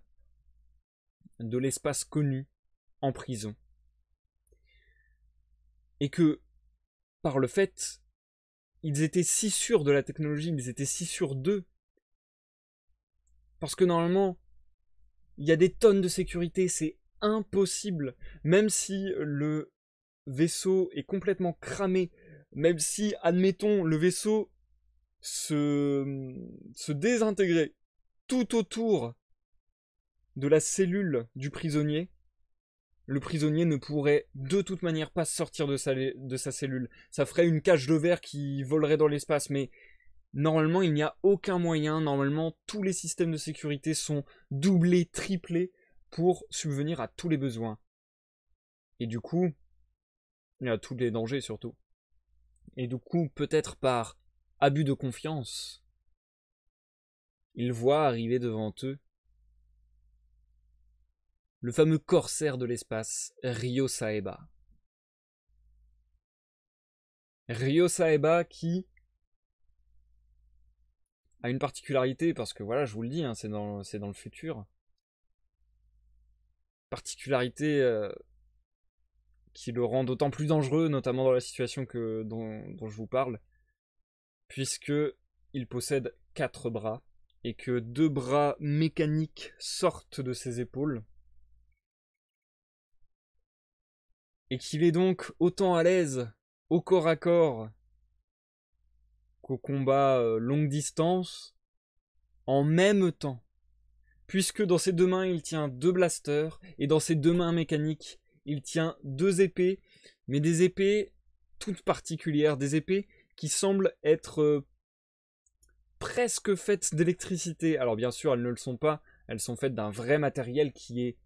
de l'espace connu en prison. Et que, par le fait, ils étaient si sûrs de la technologie, ils étaient si sûrs d'eux, parce que normalement, il y a des tonnes de sécurité, c'est impossible, même si le vaisseau est complètement cramé, même si, admettons, le vaisseau se, se désintégrait tout autour de la cellule du prisonnier, le prisonnier ne pourrait de toute manière pas sortir de sa, de sa cellule. Ça ferait une cage de verre qui volerait dans l'espace, mais normalement il n'y a aucun moyen, normalement tous les systèmes de sécurité sont doublés, triplés pour subvenir à tous les besoins. Et du coup, il y a tous les dangers surtout. Et du coup, peut-être par abus de confiance, ils voient arriver devant eux le fameux corsaire de l'espace, Ryo Saeba. Ryo Saeba qui a une particularité, parce que voilà, je vous le dis, hein, c'est dans, le futur. Particularité euh, qui le rend d'autant plus dangereux, notamment dans la situation que, dont, je vous parle, puisque il possède quatre bras et que deux bras mécaniques sortent de ses épaules. Et qu'il est donc autant à l'aise au corps à corps qu'au combat euh, longue distance en même temps puisque dans ses deux mains il tient deux blasters, et dans ses deux mains mécaniques, il tient deux épées, mais des épées toutes particulières, des épées qui semblent être euh, presque faites d'électricité. Alors bien sûr, elles ne le sont pas, elles sont faites d'un vrai matériel qui est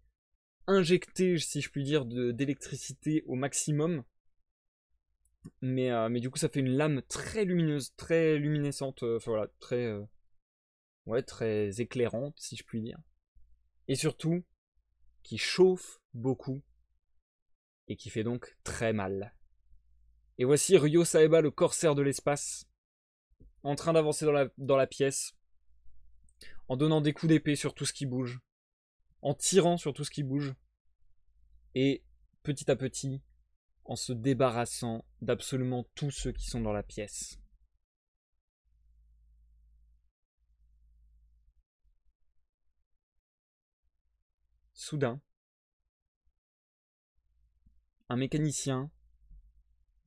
injecté, si je puis dire, d'électricité au maximum. Mais, euh, mais, du coup, ça fait une lame très lumineuse, très luminescente, euh, enfin voilà, très... ouais, très éclairante, si je puis dire. Et surtout, qui chauffe beaucoup et qui fait donc très mal. Et voici Ryo Saeba, le corsaire de l'espace, en train d'avancer dans la, dans la pièce, en donnant des coups d'épée sur tout ce qui bouge, en tirant sur tout ce qui bouge, et petit à petit, en se débarrassant d'absolument tous ceux qui sont dans la pièce. Soudain, un mécanicien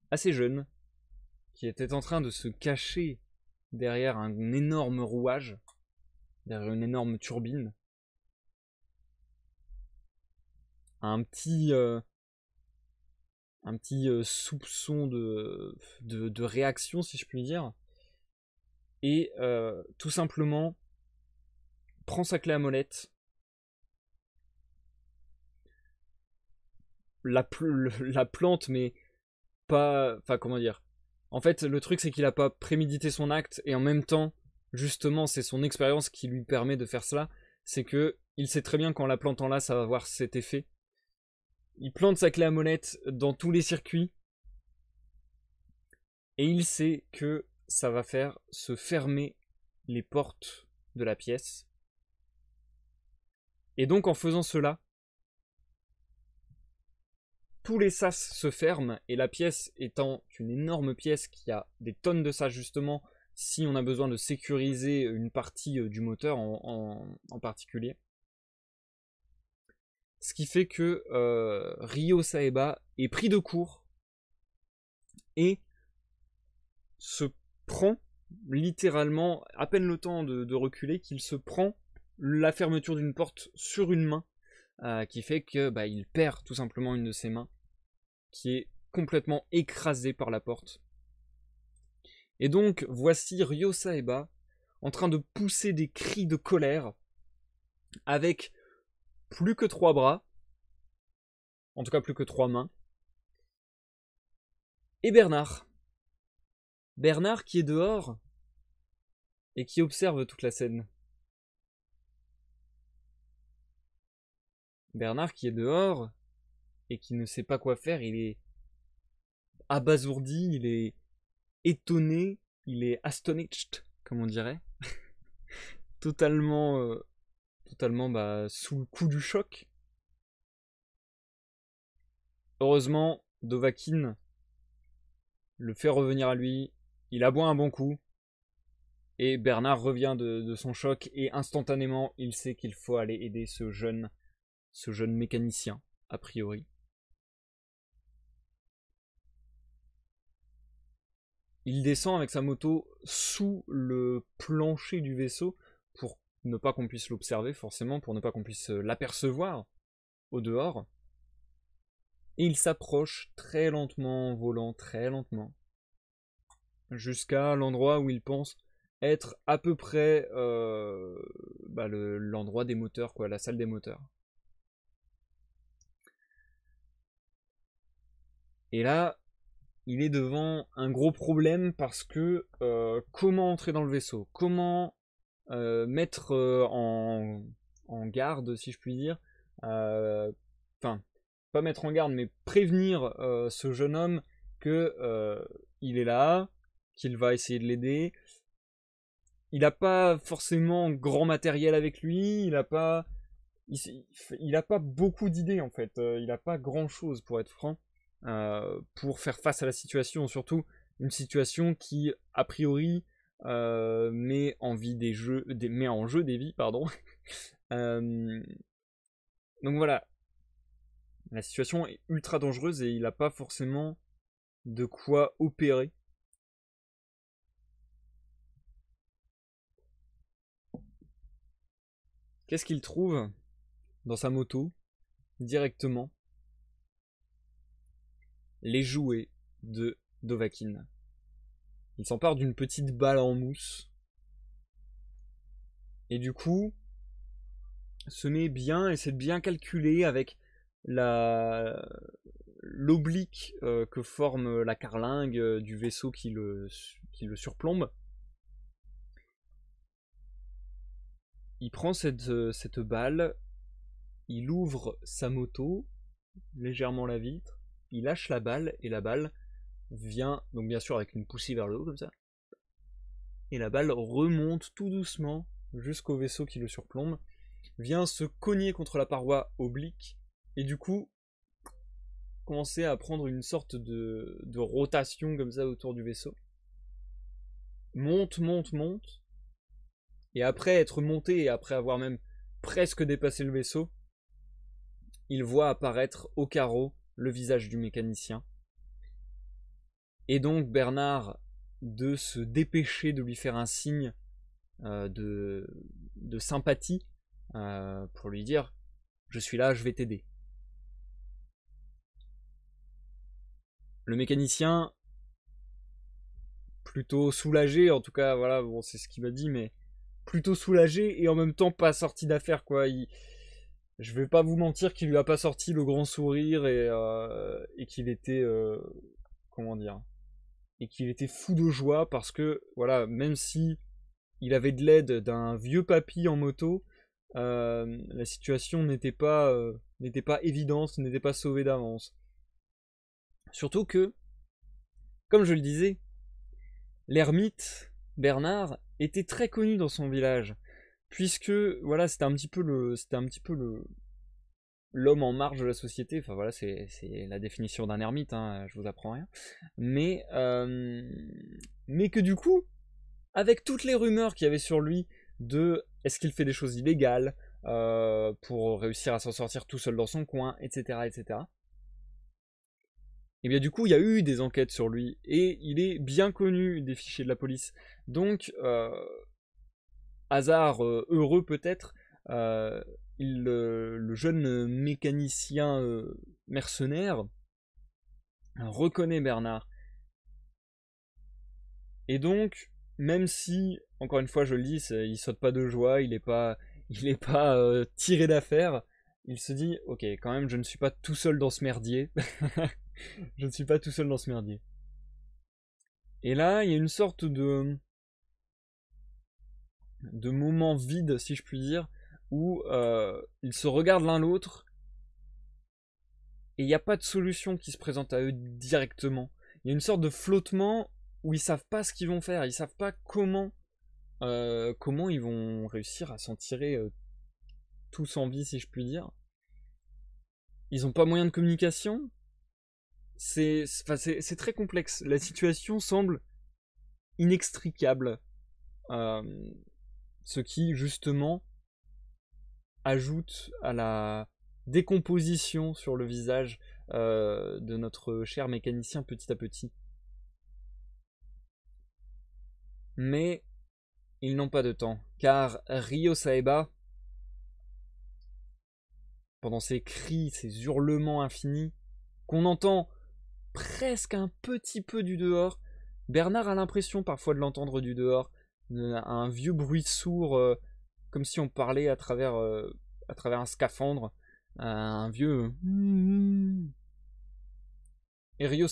assez jeune qui était en train de se cacher derrière un énorme rouage, derrière une énorme turbine. Un petit, euh, un petit euh, soupçon de, de, réaction, si je puis dire. Et euh, tout simplement, prend sa clé à molette, la, plante, mais pas. Enfin, comment dire En fait, le truc, c'est qu'il a pas prémédité son acte, et en même temps, justement, c'est son expérience qui lui permet de faire cela. C'est que il sait très bien qu'en la plantant là, ça va avoir cet effet. Il plante sa clé à molette dans tous les circuits, et il sait que ça va faire se fermer les portes de la pièce. Et donc en faisant cela, tous les sas se ferment et la pièce étant une énorme pièce qui a des tonnes de sas justement si on a besoin de sécuriser une partie euh, du moteur en, particulier. Ce qui fait que euh, Rio Ryo Saeba est pris de court et se prend littéralement à peine le temps de, reculer qu'il se prend la fermeture d'une porte sur une main euh, qui fait que bah, il perd tout simplement une de ses mains qui est complètement écrasé par la porte. Et donc, voici Ryo Saeba en train de pousser des cris de colère avec plus que trois bras, en tout cas plus que trois mains, et Bernard. Bernard qui est dehors et qui observe toute la scène. Bernard qui est dehors et qui ne sait pas quoi faire, il est abasourdi, il est étonné, il est astonished, comme on dirait, totalement, euh, totalement bah, sous le coup du choc. Heureusement, Dovakin le fait revenir à lui, il aboie un bon coup, et Bernard revient de, de son choc, et instantanément, il sait qu'il faut aller aider ce jeune, ce jeune mécanicien, a priori. Il descend avec sa moto sous le plancher du vaisseau pour ne pas qu'on puisse l'observer, forcément, pour ne pas qu'on puisse euh, l'apercevoir au dehors. Et il s'approche très lentement, en volant très lentement, jusqu'à l'endroit où il pense être à peu près euh, bah, l'endroit des moteurs, quoi, la salle des moteurs. Et là, il est devant un gros problème parce que euh, comment entrer dans le vaisseau Comment euh, mettre euh, en, garde, si je puis dire, enfin, pas mettre en garde, mais prévenir ce jeune homme que il est là, qu'il va essayer de l'aider. Il n'a pas forcément grand matériel avec lui, il n'a pas, il, pas beaucoup d'idées en fait, il n'a pas grand chose pour être franc. Euh, pour faire face à la situation, surtout une situation qui, a priori, euh, met, en des jeux, jeu des vies, pardon. Euh, donc voilà, la situation est ultra dangereuse et il n'a pas forcément de quoi opérer. Qu'est-ce qu'il trouve dans sa moto directement les jouets de Dovakin. Il s'empare d'une petite balle en mousse. Et du coup, se met bien, et c'est bien calculé avec la l'oblique euh, que forme la carlingue euh, du vaisseau qui le, surplombe. Il prend euh, cette balle, il ouvre sa moto, légèrement la vitre, il lâche la balle et la balle vient, donc bien sûr avec une poussée vers le haut comme ça, et la balle remonte tout doucement jusqu'au vaisseau qui le surplombe, vient se cogner contre la paroi oblique, et du coup commencer à prendre une sorte de, de rotation comme ça autour du vaisseau. Monte, monte, monte, et après être monté et après avoir même presque dépassé le vaisseau, il voit apparaître au carreau le visage du mécanicien. Et donc Bernard de se dépêcher de lui faire un signe euh, de, sympathie euh, pour lui dire Je suis là, je vais t'aider. Le mécanicien, plutôt soulagé, en tout cas, voilà, bon, c'est ce qu'il m'a dit, mais plutôt soulagé et en même temps pas sorti d'affaire, quoi. Il, je vais pas vous mentir qu'il lui a pas sorti le grand sourire et, euh, qu'il était euh, comment dire et qu'il était fou de joie parce que voilà même si il avait de l'aide d'un vieux papy en moto euh, la situation n'était pas n'était pas évidente n'était pas sauvée d'avance surtout que comme je le disais l'ermite Bernard était très connu dans son village puisque voilà, c'était un petit peu le, c'était un petit peu le l'homme en marge de la société. Enfin voilà, c'est, la définition d'un ermite. Hein, je vous apprends rien. Mais euh, mais que du coup, avec toutes les rumeurs qu'il y avait sur lui de est-ce qu'il fait des choses illégales euh, pour réussir à s'en sortir tout seul dans son coin, etc., etc. Et eh bien du coup, il y a eu des enquêtes sur lui et il est bien connu des fichiers de la police. Donc euh, hasard euh, heureux peut-être, euh, euh, le jeune mécanicien mercenaire reconnaît Bernard. Et donc, même si, encore une fois je le dis, il saute pas de joie, il n'est pas, il est pas tiré d'affaire, il se dit, ok, quand même, je ne suis pas tout seul dans ce merdier. je ne suis pas tout seul dans ce merdier. Et là, il y a une sorte de, de moments vides, si je puis dire, où euh, ils se regardent l'un l'autre et il n'y a pas de solution qui se présente à eux directement. Il y a une sorte de flottement où ils savent pas ce qu'ils vont faire, ils savent pas comment euh, comment ils vont réussir à s'en tirer euh, tous en vie, si je puis dire. Ils n'ont pas moyen de communication. C'est très complexe. La situation semble inextricable ce qui justement ajoute à la décomposition sur le visage euh, de notre cher mécanicien petit à petit. Mais ils n'ont pas de temps, car Ryo Saeba, pendant ses cris, ses hurlements infinis, qu'on entend presque un petit peu du dehors, Bernard a l'impression parfois de l'entendre du dehors, euh, un vieux bruit sourd, euh, comme si on parlait à travers, euh, à travers un scaphandre, un vieux... Et Ryo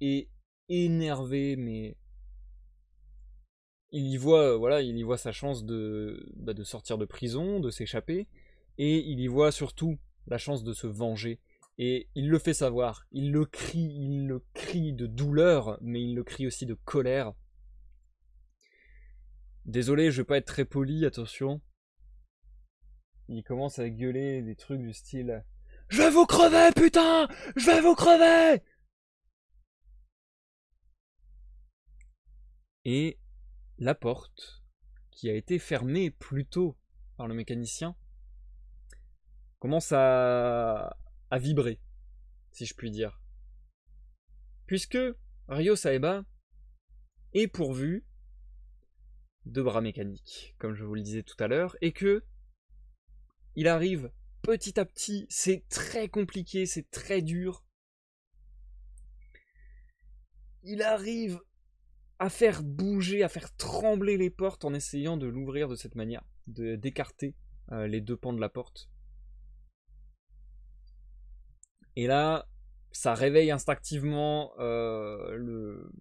est énervé, mais il y voit, voilà, il y voit sa chance de, bah, de sortir de prison, de s'échapper, et il y voit surtout la chance de se venger. Et il le fait savoir, il le crie, il le crie de douleur, mais il le crie aussi de colère. Désolé, je vais pas être très poli, attention. Il commence à gueuler des trucs du style Je vais vous crever, putain Je vais vous crever Et la porte, qui a été fermée plus tôt par le mécanicien, commence à, à vibrer, si je puis dire. Puisque Ryo Saeba est pourvu de bras mécaniques, comme je vous le disais tout à l'heure, et que il arrive petit à petit, c'est très compliqué, c'est très dur. Il arrive à faire bouger, à faire trembler les portes en essayant de l'ouvrir de cette manière, de d'écarter euh, les deux pans de la porte. Et là, ça réveille instinctivement euh, le,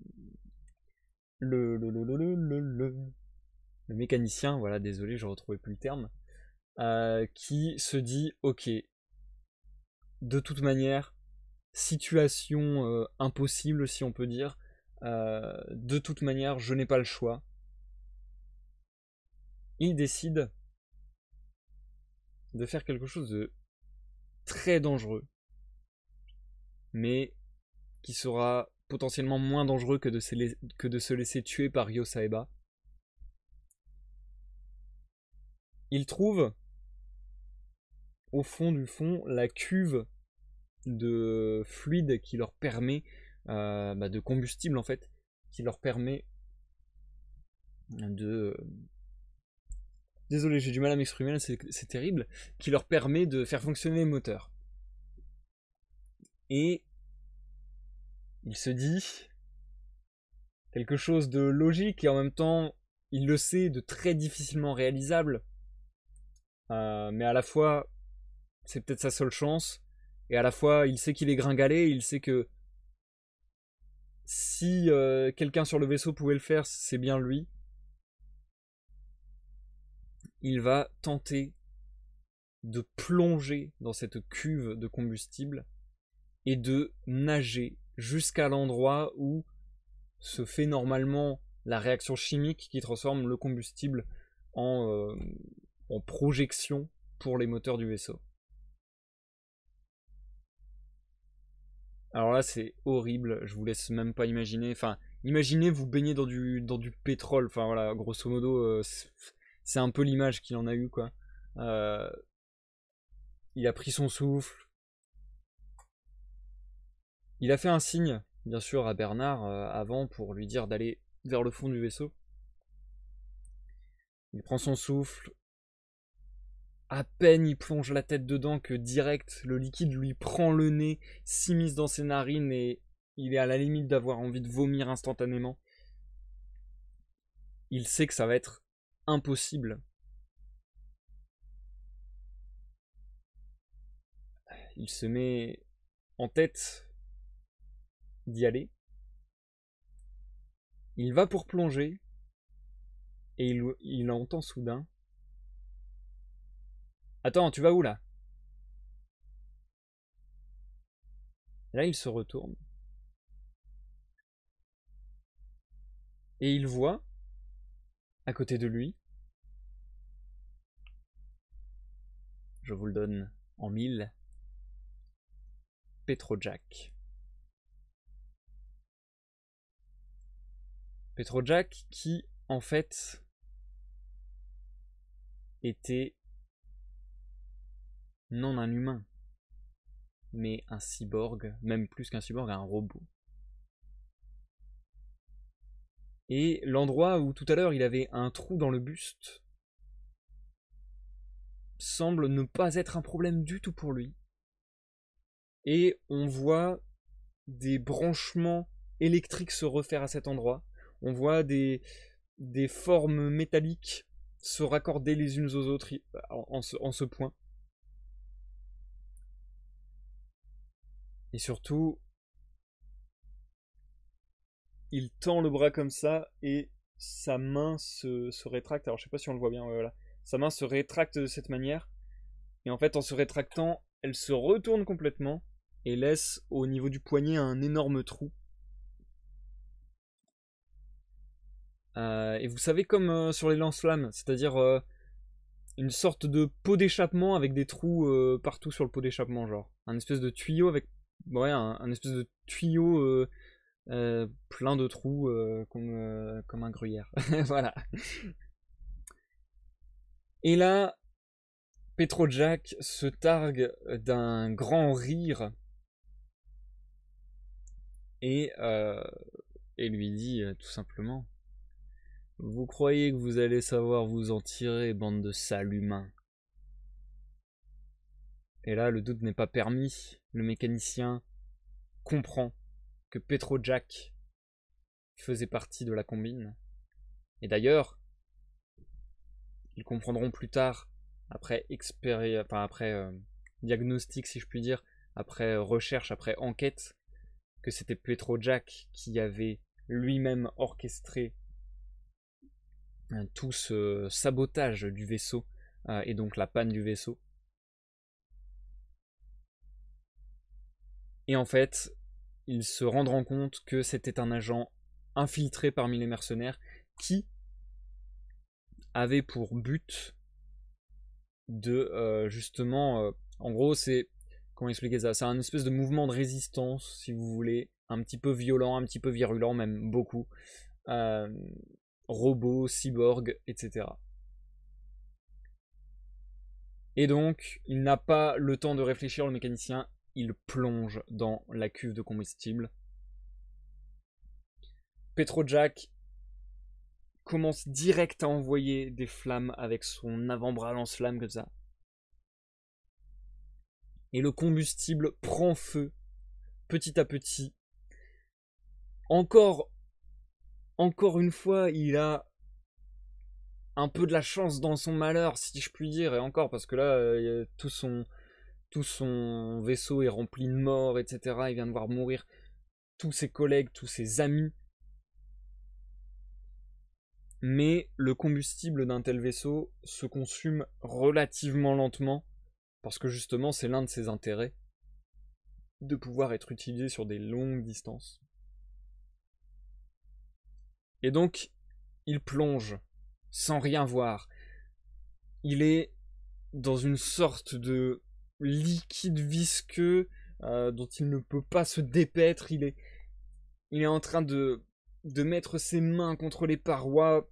le, le, le, le, le mécanicien, voilà, désolé, je retrouvais plus le terme, euh, qui se dit, ok, de toute manière, situation euh, impossible, si on peut dire, euh, de toute manière, je n'ai pas le choix. Il décide de faire quelque chose de très dangereux, mais qui sera potentiellement moins dangereux que de se, que de se laisser tuer par Yosaeba. il trouve au fond du fond la cuve de fluide qui leur permet euh, bah, de combustible en fait qui leur permet de désolé j'ai du mal à m'exprimer c'est terrible qui leur permet de faire fonctionner les moteurs et il se dit quelque chose de logique et en même temps il le sait de très difficilement réalisable euh, mais à la fois, c'est peut-être sa seule chance. Et à la fois, il sait qu'il est gringalé, il sait que si euh, quelqu'un sur le vaisseau pouvait le faire, c'est bien lui. Il va tenter de plonger dans cette cuve de combustible et de nager jusqu'à l'endroit où se fait normalement la réaction chimique qui transforme le combustible en, euh, en projection pour les moteurs du vaisseau. Alors là, c'est horrible, je vous laisse même pas imaginer. Enfin, imaginez vous baigner dans du, dans du pétrole. Enfin voilà, grosso modo, euh, c'est un peu l'image qu'il en a eu, quoi. Euh, il a pris son souffle. Il a fait un signe, bien sûr, à Bernard euh, avant pour lui dire d'aller vers le fond du vaisseau. Il prend son souffle, à peine il plonge la tête dedans que direct le liquide lui prend le nez, s'immisce dans ses narines et il est à la limite d'avoir envie de vomir instantanément. Il sait que ça va être impossible. Il se met en tête d'y aller. Il va pour plonger et il, il entend soudain Attends, tu vas où là Là, il se retourne. Et il voit, à côté de lui, je vous le donne en mille, Petrojack. Petrojack qui, en fait, était non un humain, mais un cyborg, même plus qu'un cyborg, un robot. Et l'endroit où tout à l'heure il avait un trou dans le buste semble ne pas être un problème du tout pour lui. Et on voit des branchements électriques se refaire à cet endroit. On voit des, des formes métalliques se raccorder les unes aux autres en ce point. Et surtout, il tend le bras comme ça et sa main se, rétracte. Alors je sais pas si on le voit bien, voilà. Sa main se rétracte de cette manière. Et en fait, en se rétractant, elle se retourne complètement et laisse au niveau du poignet un énorme trou. Euh, et vous savez comme euh, sur les lance-flammes, c'est-à-dire euh, une sorte de pot d'échappement avec des trous partout sur le pot d'échappement, genre. Un espèce de tuyau avec bah ouais, un, espèce de tuyau euh, euh, plein de trous euh, comme, comme un gruyère. voilà. Et là, Jack se targue d'un grand rire et, et lui dit tout simplement Vous croyez que vous allez savoir vous en tirer, bande de sales humains et là, le doute n'est pas permis le mécanicien comprend que Jack faisait partie de la combine. Et d'ailleurs, ils comprendront plus tard, après, après euh, diagnostic, si je puis dire, après euh, recherche, après enquête, que c'était Petro Jack qui avait lui-même orchestré euh, tout ce sabotage du vaisseau et donc la panne du vaisseau. Et en fait, il se en compte que c'était un agent infiltré parmi les mercenaires qui avait pour but de euh, justement, euh, en gros, c'est comment expliquer ça C'est un espèce de mouvement de résistance, si vous voulez, un petit peu violent, un petit peu virulent, même beaucoup. Euh, robots, cyborgs, etc. Et donc, il n'a pas le temps de réfléchir, le mécanicien, il plonge dans la cuve de combustible. Petrojack commence direct à envoyer des flammes avec son avant-bras lance-flamme comme ça. Et le combustible prend feu petit à petit. Encore encore une fois, il a un peu de la chance dans son malheur, si je puis dire, et encore parce que là, euh, tout son tout son vaisseau est rempli de morts, etc. Il vient de voir mourir tous ses collègues, tous ses amis. Mais le combustible d'un tel vaisseau se consume relativement lentement, parce que justement c'est l'un de ses intérêts, de pouvoir être utilisé sur des longues distances. Et donc, il plonge, sans rien voir. Il est dans une sorte de liquide visqueux euh, dont il ne peut pas se dépêtre. Il est, il est en train de, de mettre ses mains contre les parois,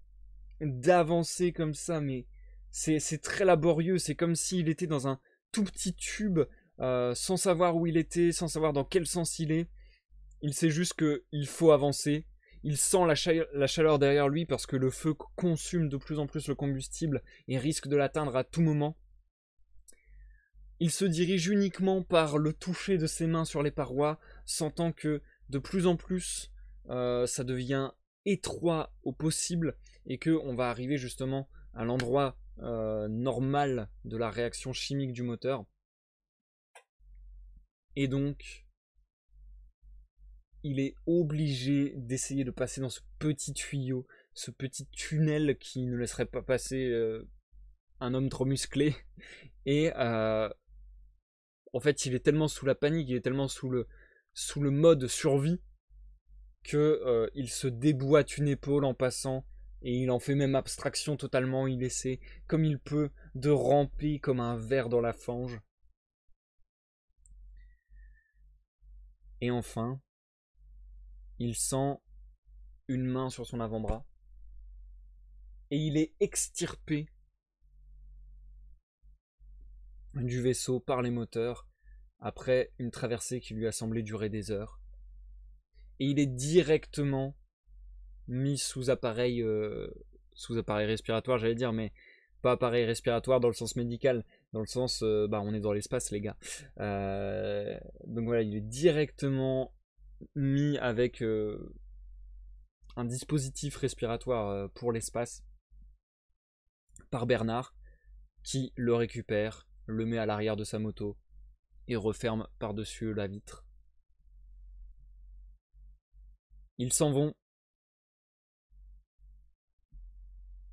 d'avancer comme ça, mais c'est très laborieux. C'est comme s'il était dans un tout petit tube, euh, sans savoir où il était, sans savoir dans quel sens il est. Il sait juste qu'il faut avancer. Il sent la, la chaleur derrière lui parce que le feu consume de plus en plus le combustible et risque de l'atteindre à tout moment. Il se dirige uniquement par le toucher de ses mains sur les parois, sentant que de plus en plus euh, ça devient étroit au possible et qu'on va arriver justement à l'endroit euh, normal de la réaction chimique du moteur. Et donc, il est obligé d'essayer de passer dans ce petit tuyau, ce petit tunnel qui ne laisserait pas passer euh, un homme trop musclé. Et en fait, il est tellement sous la panique, il est tellement sous le, sous le mode survie que euh, il se déboîte une épaule en passant et il en fait même abstraction totalement. Il essaie, comme il peut, de ramper comme un ver dans la fange. Et enfin, il sent une main sur son avant-bras et il est extirpé du vaisseau par les moteurs après une traversée qui lui a semblé durer des heures. Et il est directement mis sous appareil, euh, sous appareil respiratoire, j'allais dire, mais pas appareil respiratoire dans le sens médical, dans le sens, euh, bah, on est dans l'espace, les gars. Euh, donc voilà, il est directement mis avec un dispositif respiratoire pour l'espace par Bernard, qui le récupère le met à l'arrière de sa moto et referme par-dessus la vitre. Ils s'en vont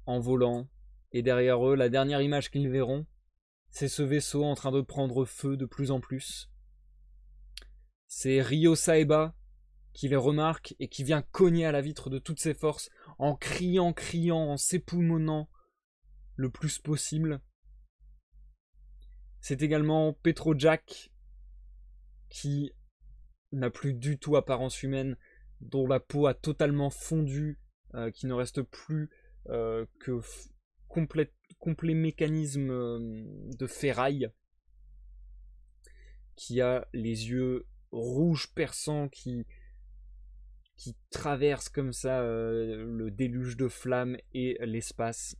en volant, et derrière eux, la dernière image qu'ils verront, c'est ce vaisseau en train de prendre feu de plus en plus. C'est Ryo Saeba qui les remarque et qui vient cogner à la vitre de toutes ses forces en criant, criant, en s'époumonant le plus possible c'est également Petro Jack qui n'a plus du tout apparence humaine, dont la peau a totalement fondu, euh, qui ne reste plus euh, que complet, mécanisme euh, de ferraille, qui a les yeux rouges perçants qui, qui traversent comme ça le déluge de flammes et l'espace.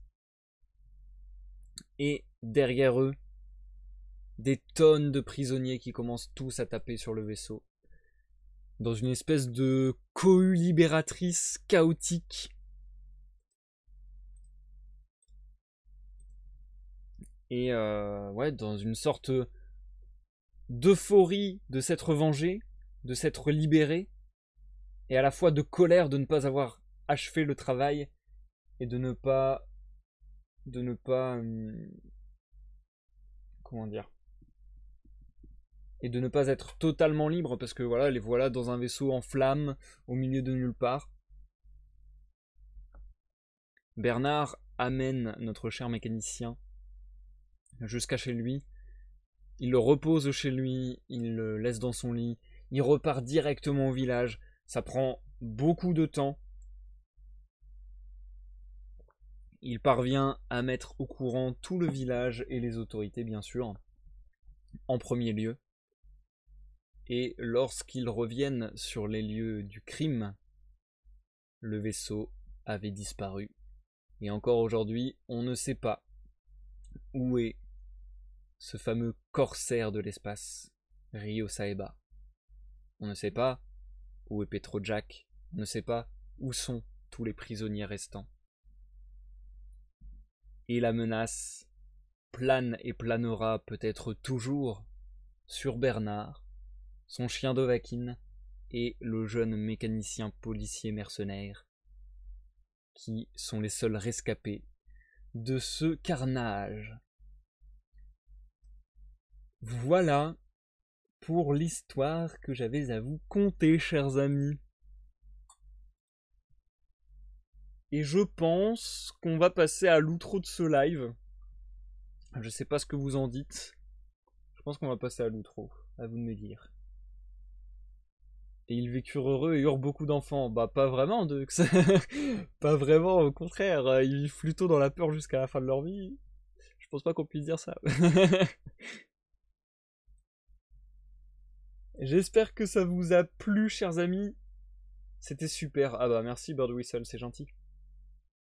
Et derrière eux, des tonnes de prisonniers qui commencent tous à taper sur le vaisseau. Dans une espèce de cohue libératrice chaotique. Et euh, ouais, dans une sorte d'euphorie de s'être vengé, de s'être libéré, et à la fois de colère de ne pas avoir achevé le travail et de ne pas. de ne pas. Hum, comment dire et de ne pas être totalement libre parce que voilà, les voilà dans un vaisseau en flammes au milieu de nulle part. Bernard amène notre cher mécanicien jusqu'à chez lui. Il le repose chez lui, il le laisse dans son lit, il repart directement au village. Ça prend beaucoup de temps. Il parvient à mettre au courant tout le village et les autorités, bien sûr, en premier lieu et lorsqu'ils reviennent sur les lieux du crime, le vaisseau avait disparu. Et encore aujourd'hui, on ne sait pas où est ce fameux corsaire de l'espace, Rio Saeba. On ne sait pas où est Petro Jack, on ne sait pas où sont tous les prisonniers restants. Et la menace plane et planera peut-être toujours sur Bernard, son chien Dovakin et le jeune mécanicien policier mercenaire, qui sont les seuls rescapés de ce carnage. Voilà pour l'histoire que j'avais à vous conter, chers amis. Et je pense qu'on va passer à l'outro de ce live. Je sais pas ce que vous en dites. Je pense qu'on va passer à l'outro. À vous de me dire et ils vécurent heureux et eurent beaucoup d'enfants. Bah pas vraiment, Dux pas vraiment, au contraire, ils vivent plutôt dans la peur jusqu'à la fin de leur vie. Je pense pas qu'on puisse dire ça. J'espère que ça vous a plu, chers amis. C'était super. Ah bah merci Bird Whistle, c'est gentil.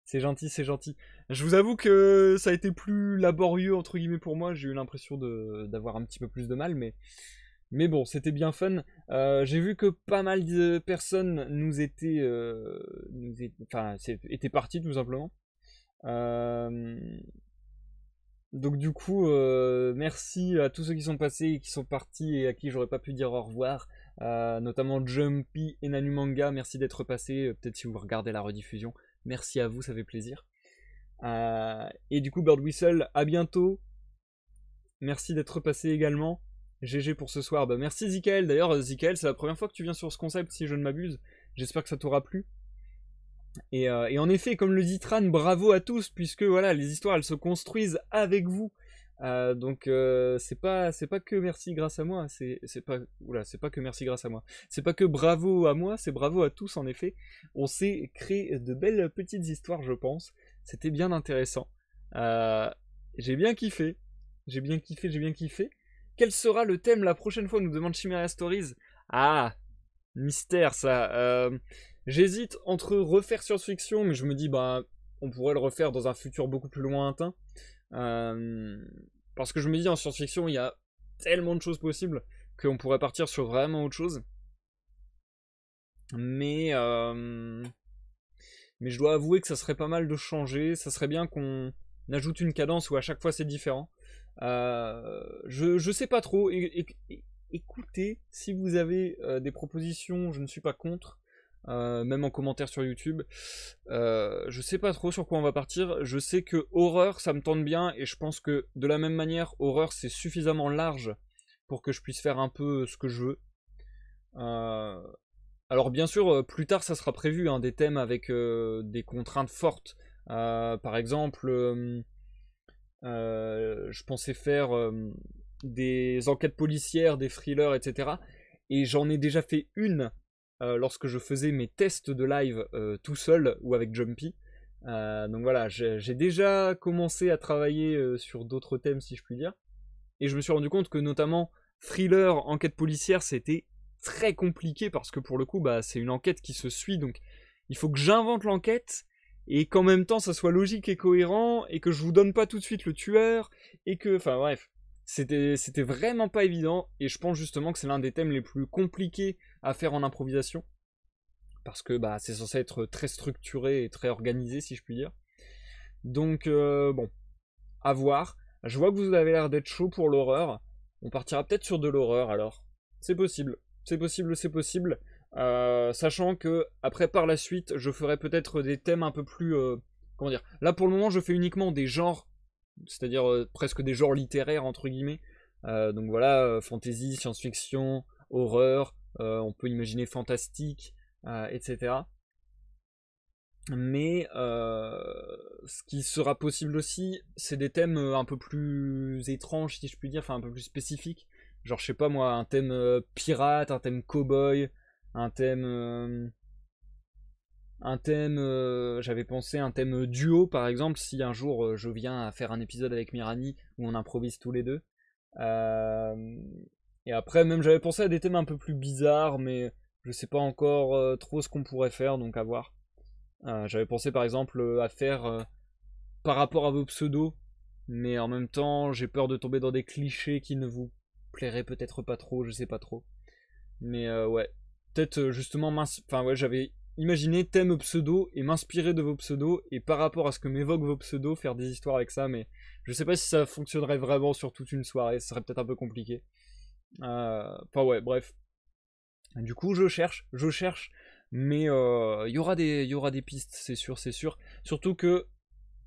C'est gentil, c'est gentil. Je vous avoue que ça a été plus laborieux entre guillemets pour moi. J'ai eu l'impression d'avoir un petit peu plus de mal, mais mais bon, c'était bien fun. Euh, j'ai vu que pas mal de personnes nous étaient, euh, enfin, étaient parties tout simplement. Euh, donc du coup, merci à tous ceux qui sont passés et qui sont partis et à qui j'aurais pas pu dire au revoir. notamment Jumpy et Nanumanga, merci d'être passés. Peut-être si vous regardez la rediffusion, merci à vous, ça fait plaisir. et du coup, Bird Whistle, à bientôt. Merci d'être passé également. GG pour ce soir. Bah, merci Zikael. D'ailleurs, euh, Zikael, c'est la première fois que tu viens sur ce concept, si je ne m'abuse. J'espère que ça t'aura plu. Et, euh, en effet, comme le dit Tran, bravo à tous, puisque voilà, les histoires, elles se construisent avec vous. Euh, donc c'est pas c'est pas que merci grâce à moi, c'est pas c'est pas que merci grâce à moi. C'est pas que bravo à moi, c'est bravo à tous en effet. On s'est créé de belles petites histoires, je pense. C'était bien intéressant. j'ai bien kiffé. J'ai bien kiffé, j'ai bien kiffé. Quel sera le thème la prochaine fois nous demande Chimera Stories. Ah, mystère ça. Euh, j'hésite entre refaire science-fiction, mais je me dis, bah, on pourrait le refaire dans un futur beaucoup plus lointain. Euh, parce que je me dis, en science-fiction, il y a tellement de choses possibles qu'on pourrait partir sur vraiment autre chose. Mais, euh, mais je dois avouer que ça serait pas mal de changer. Ça serait bien qu'on ajoute une cadence où à chaque fois c'est différent. Euh, je, je sais pas trop. écoutez, si vous avez euh, des propositions, je ne suis pas contre. Euh, même en commentaire sur YouTube. Euh, je sais pas trop sur quoi on va partir. Je sais que horreur, ça me tente bien et je pense que de la même manière, horreur, c'est suffisamment large pour que je puisse faire un peu ce que je veux. Alors bien sûr, plus tard, ça sera prévu, hein, des thèmes avec des contraintes fortes. par exemple, euh, je pensais faire euh, des enquêtes policières, des thrillers, etc. Et j'en ai déjà fait une euh, lorsque je faisais mes tests de live tout seul ou avec Jumpy. donc voilà, j'ai déjà commencé à travailler sur d'autres thèmes, si je puis dire. Et je me suis rendu compte que notamment thriller, enquête policière, c'était très compliqué parce que pour le coup, bah, c'est une enquête qui se suit. Donc il faut que j'invente l'enquête, et qu'en même temps ça soit logique et cohérent et que je vous donne pas tout de suite le tueur et que enfin bref c'était c'était vraiment pas évident et je pense justement que c'est l'un des thèmes les plus compliqués à faire en improvisation parce que bah c'est censé être très structuré et très organisé si je puis dire donc euh, bon à voir je vois que vous avez l'air d'être chaud pour l'horreur on partira peut-être sur de l'horreur alors c'est possible c'est possible, c'est possible. Euh, sachant que après par la suite je ferai peut-être des thèmes un peu plus euh, comment dire là pour le moment je fais uniquement des genres c'est à dire euh, presque des genres littéraires entre guillemets donc voilà fantasy science-fiction horreur on peut imaginer fantastique etc mais ce qui sera possible aussi c'est des thèmes un peu plus étranges si je puis dire enfin un peu plus spécifiques genre je sais pas moi un thème pirate un thème cowboy un thème euh, un thème, euh, j'avais pensé un thème duo par exemple, si un jour euh, je viens à faire un épisode avec Mirani où on improvise tous les deux. et après même j'avais pensé à des thèmes un peu plus bizarres, mais je sais pas encore trop ce qu'on pourrait faire, donc à voir. j'avais pensé par exemple à faire par rapport à vos pseudos, mais en même temps j'ai peur de tomber dans des clichés qui ne vous plairaient peut-être pas trop, je sais pas trop. Mais ouais, euh, justement Enfin ouais, j'avais imaginé thème pseudo et m'inspirer de vos pseudos et par rapport à ce que m'évoquent vos pseudos, faire des histoires avec ça, mais je sais pas si ça fonctionnerait vraiment sur toute une soirée, ce serait peut-être un peu compliqué. Euh, enfin ouais, bref. Du coup, je cherche, je cherche, mais il euh, y, aura des, y aura des pistes, c'est sûr, c'est sûr. Surtout que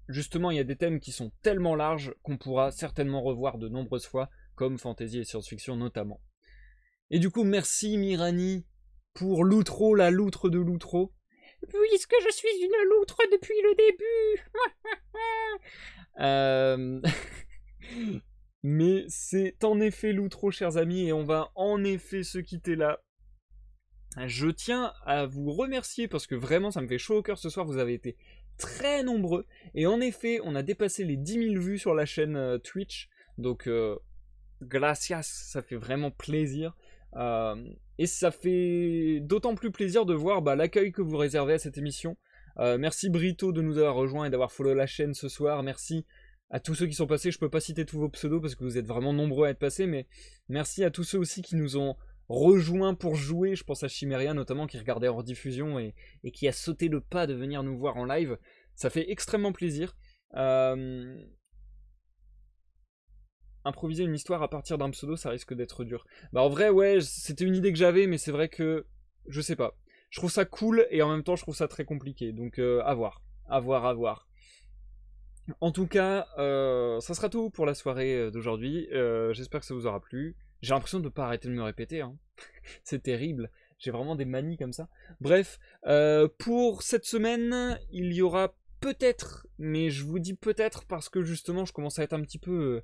justement, il y a des thèmes qui sont tellement larges qu'on pourra certainement revoir de nombreuses fois, comme fantasy et science-fiction notamment. Et du coup, merci Mirani pour l'outro, la loutre de l'outro. Puisque je suis une loutre depuis le début. Euh, mais c'est en effet l'outro, chers amis, et on va en effet se quitter là. Je tiens à vous remercier parce que vraiment ça me fait chaud au cœur ce soir, vous avez été très nombreux. Et en effet, on a dépassé les 10 000 vues sur la chaîne euh, Twitch. Donc, euh, gracias, ça fait vraiment plaisir. Euh, et ça fait d'autant plus plaisir de voir bah, l'accueil que vous réservez à cette émission. Euh, merci Brito de nous avoir rejoints et d'avoir follow la chaîne ce soir. Merci à tous ceux qui sont passés. Je peux pas citer tous vos pseudos parce que vous êtes vraiment nombreux à être passés, mais merci à tous ceux aussi qui nous ont rejoints pour jouer. Je pense à Chimeria notamment qui regardait hors diffusion et, qui a sauté le pas de venir nous voir en live. Ça fait extrêmement plaisir. Euh, improviser une histoire à partir d'un pseudo, ça risque d'être dur. Bah en vrai, ouais, c'était une idée que j'avais, mais c'est vrai que je sais pas. Je trouve ça cool et en même temps, je trouve ça très compliqué. Donc euh, à voir, à voir, à voir. En tout cas, euh, ça sera tout pour la soirée euh, d'aujourd'hui. J'espère que ça vous aura plu. J'ai l'impression de ne pas arrêter de me répéter. Hein. c'est terrible. J'ai vraiment des manies comme ça. Bref, pour cette semaine, il y aura peut-être, mais je vous dis peut-être parce que justement, je commence à être un petit peu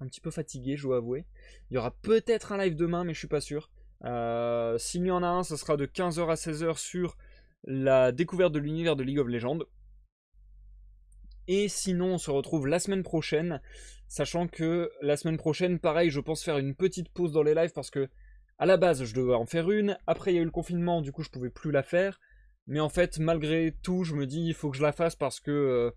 un petit peu fatigué, je dois avouer. Il y aura peut-être un live demain, mais je suis pas sûr. Euh, s'il y en a un, ce sera de 15h à 16h sur la découverte de l'univers de League of Legends. Et sinon, on se retrouve la semaine prochaine, sachant que la semaine prochaine, pareil, je pense faire une petite pause dans les lives parce que à la base, je devais en faire une. Après, il y a eu le confinement, du coup, je pouvais plus la faire. Mais en fait, malgré tout, je me dis, il faut que je la fasse parce que euh,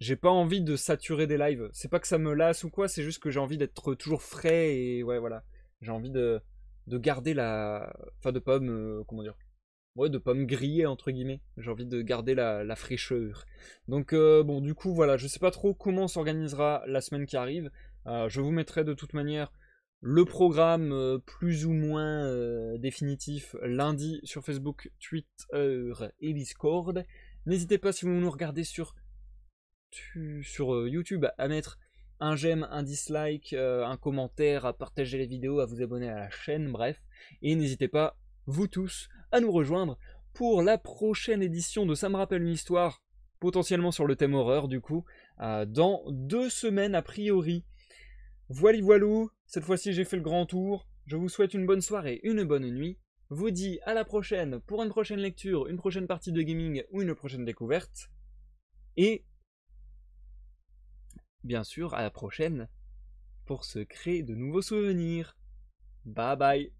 j'ai pas envie de saturer des lives. C'est pas que ça me lasse ou quoi, c'est juste que j'ai envie d'être toujours frais et ouais, voilà. J'ai envie de, de garder la. Enfin, de pas me. Comment dire Ouais, de pas me griller, entre guillemets. J'ai envie de garder la, fraîcheur. Donc, euh, bon, du coup, voilà. Je sais pas trop comment s'organisera la semaine qui arrive. Euh, je vous mettrai de toute manière le programme euh, plus ou moins définitif lundi sur Facebook, Twitter et Discord. N'hésitez pas si vous nous regardez sur sur euh, YouTube à mettre un j'aime, un dislike, euh, un commentaire, à partager les vidéos, à vous abonner à la chaîne, bref. Et n'hésitez pas, vous tous, à nous rejoindre pour la prochaine édition de Ça me rappelle une histoire, potentiellement sur le thème horreur du coup, euh, dans deux semaines a priori. Voili voilou, cette fois-ci j'ai fait le grand tour. Je vous souhaite une bonne soirée, une bonne nuit. Vous dis à la prochaine pour une prochaine lecture, une prochaine partie de gaming ou une prochaine découverte. Et bien sûr à la prochaine pour se créer de nouveaux souvenirs. Bye bye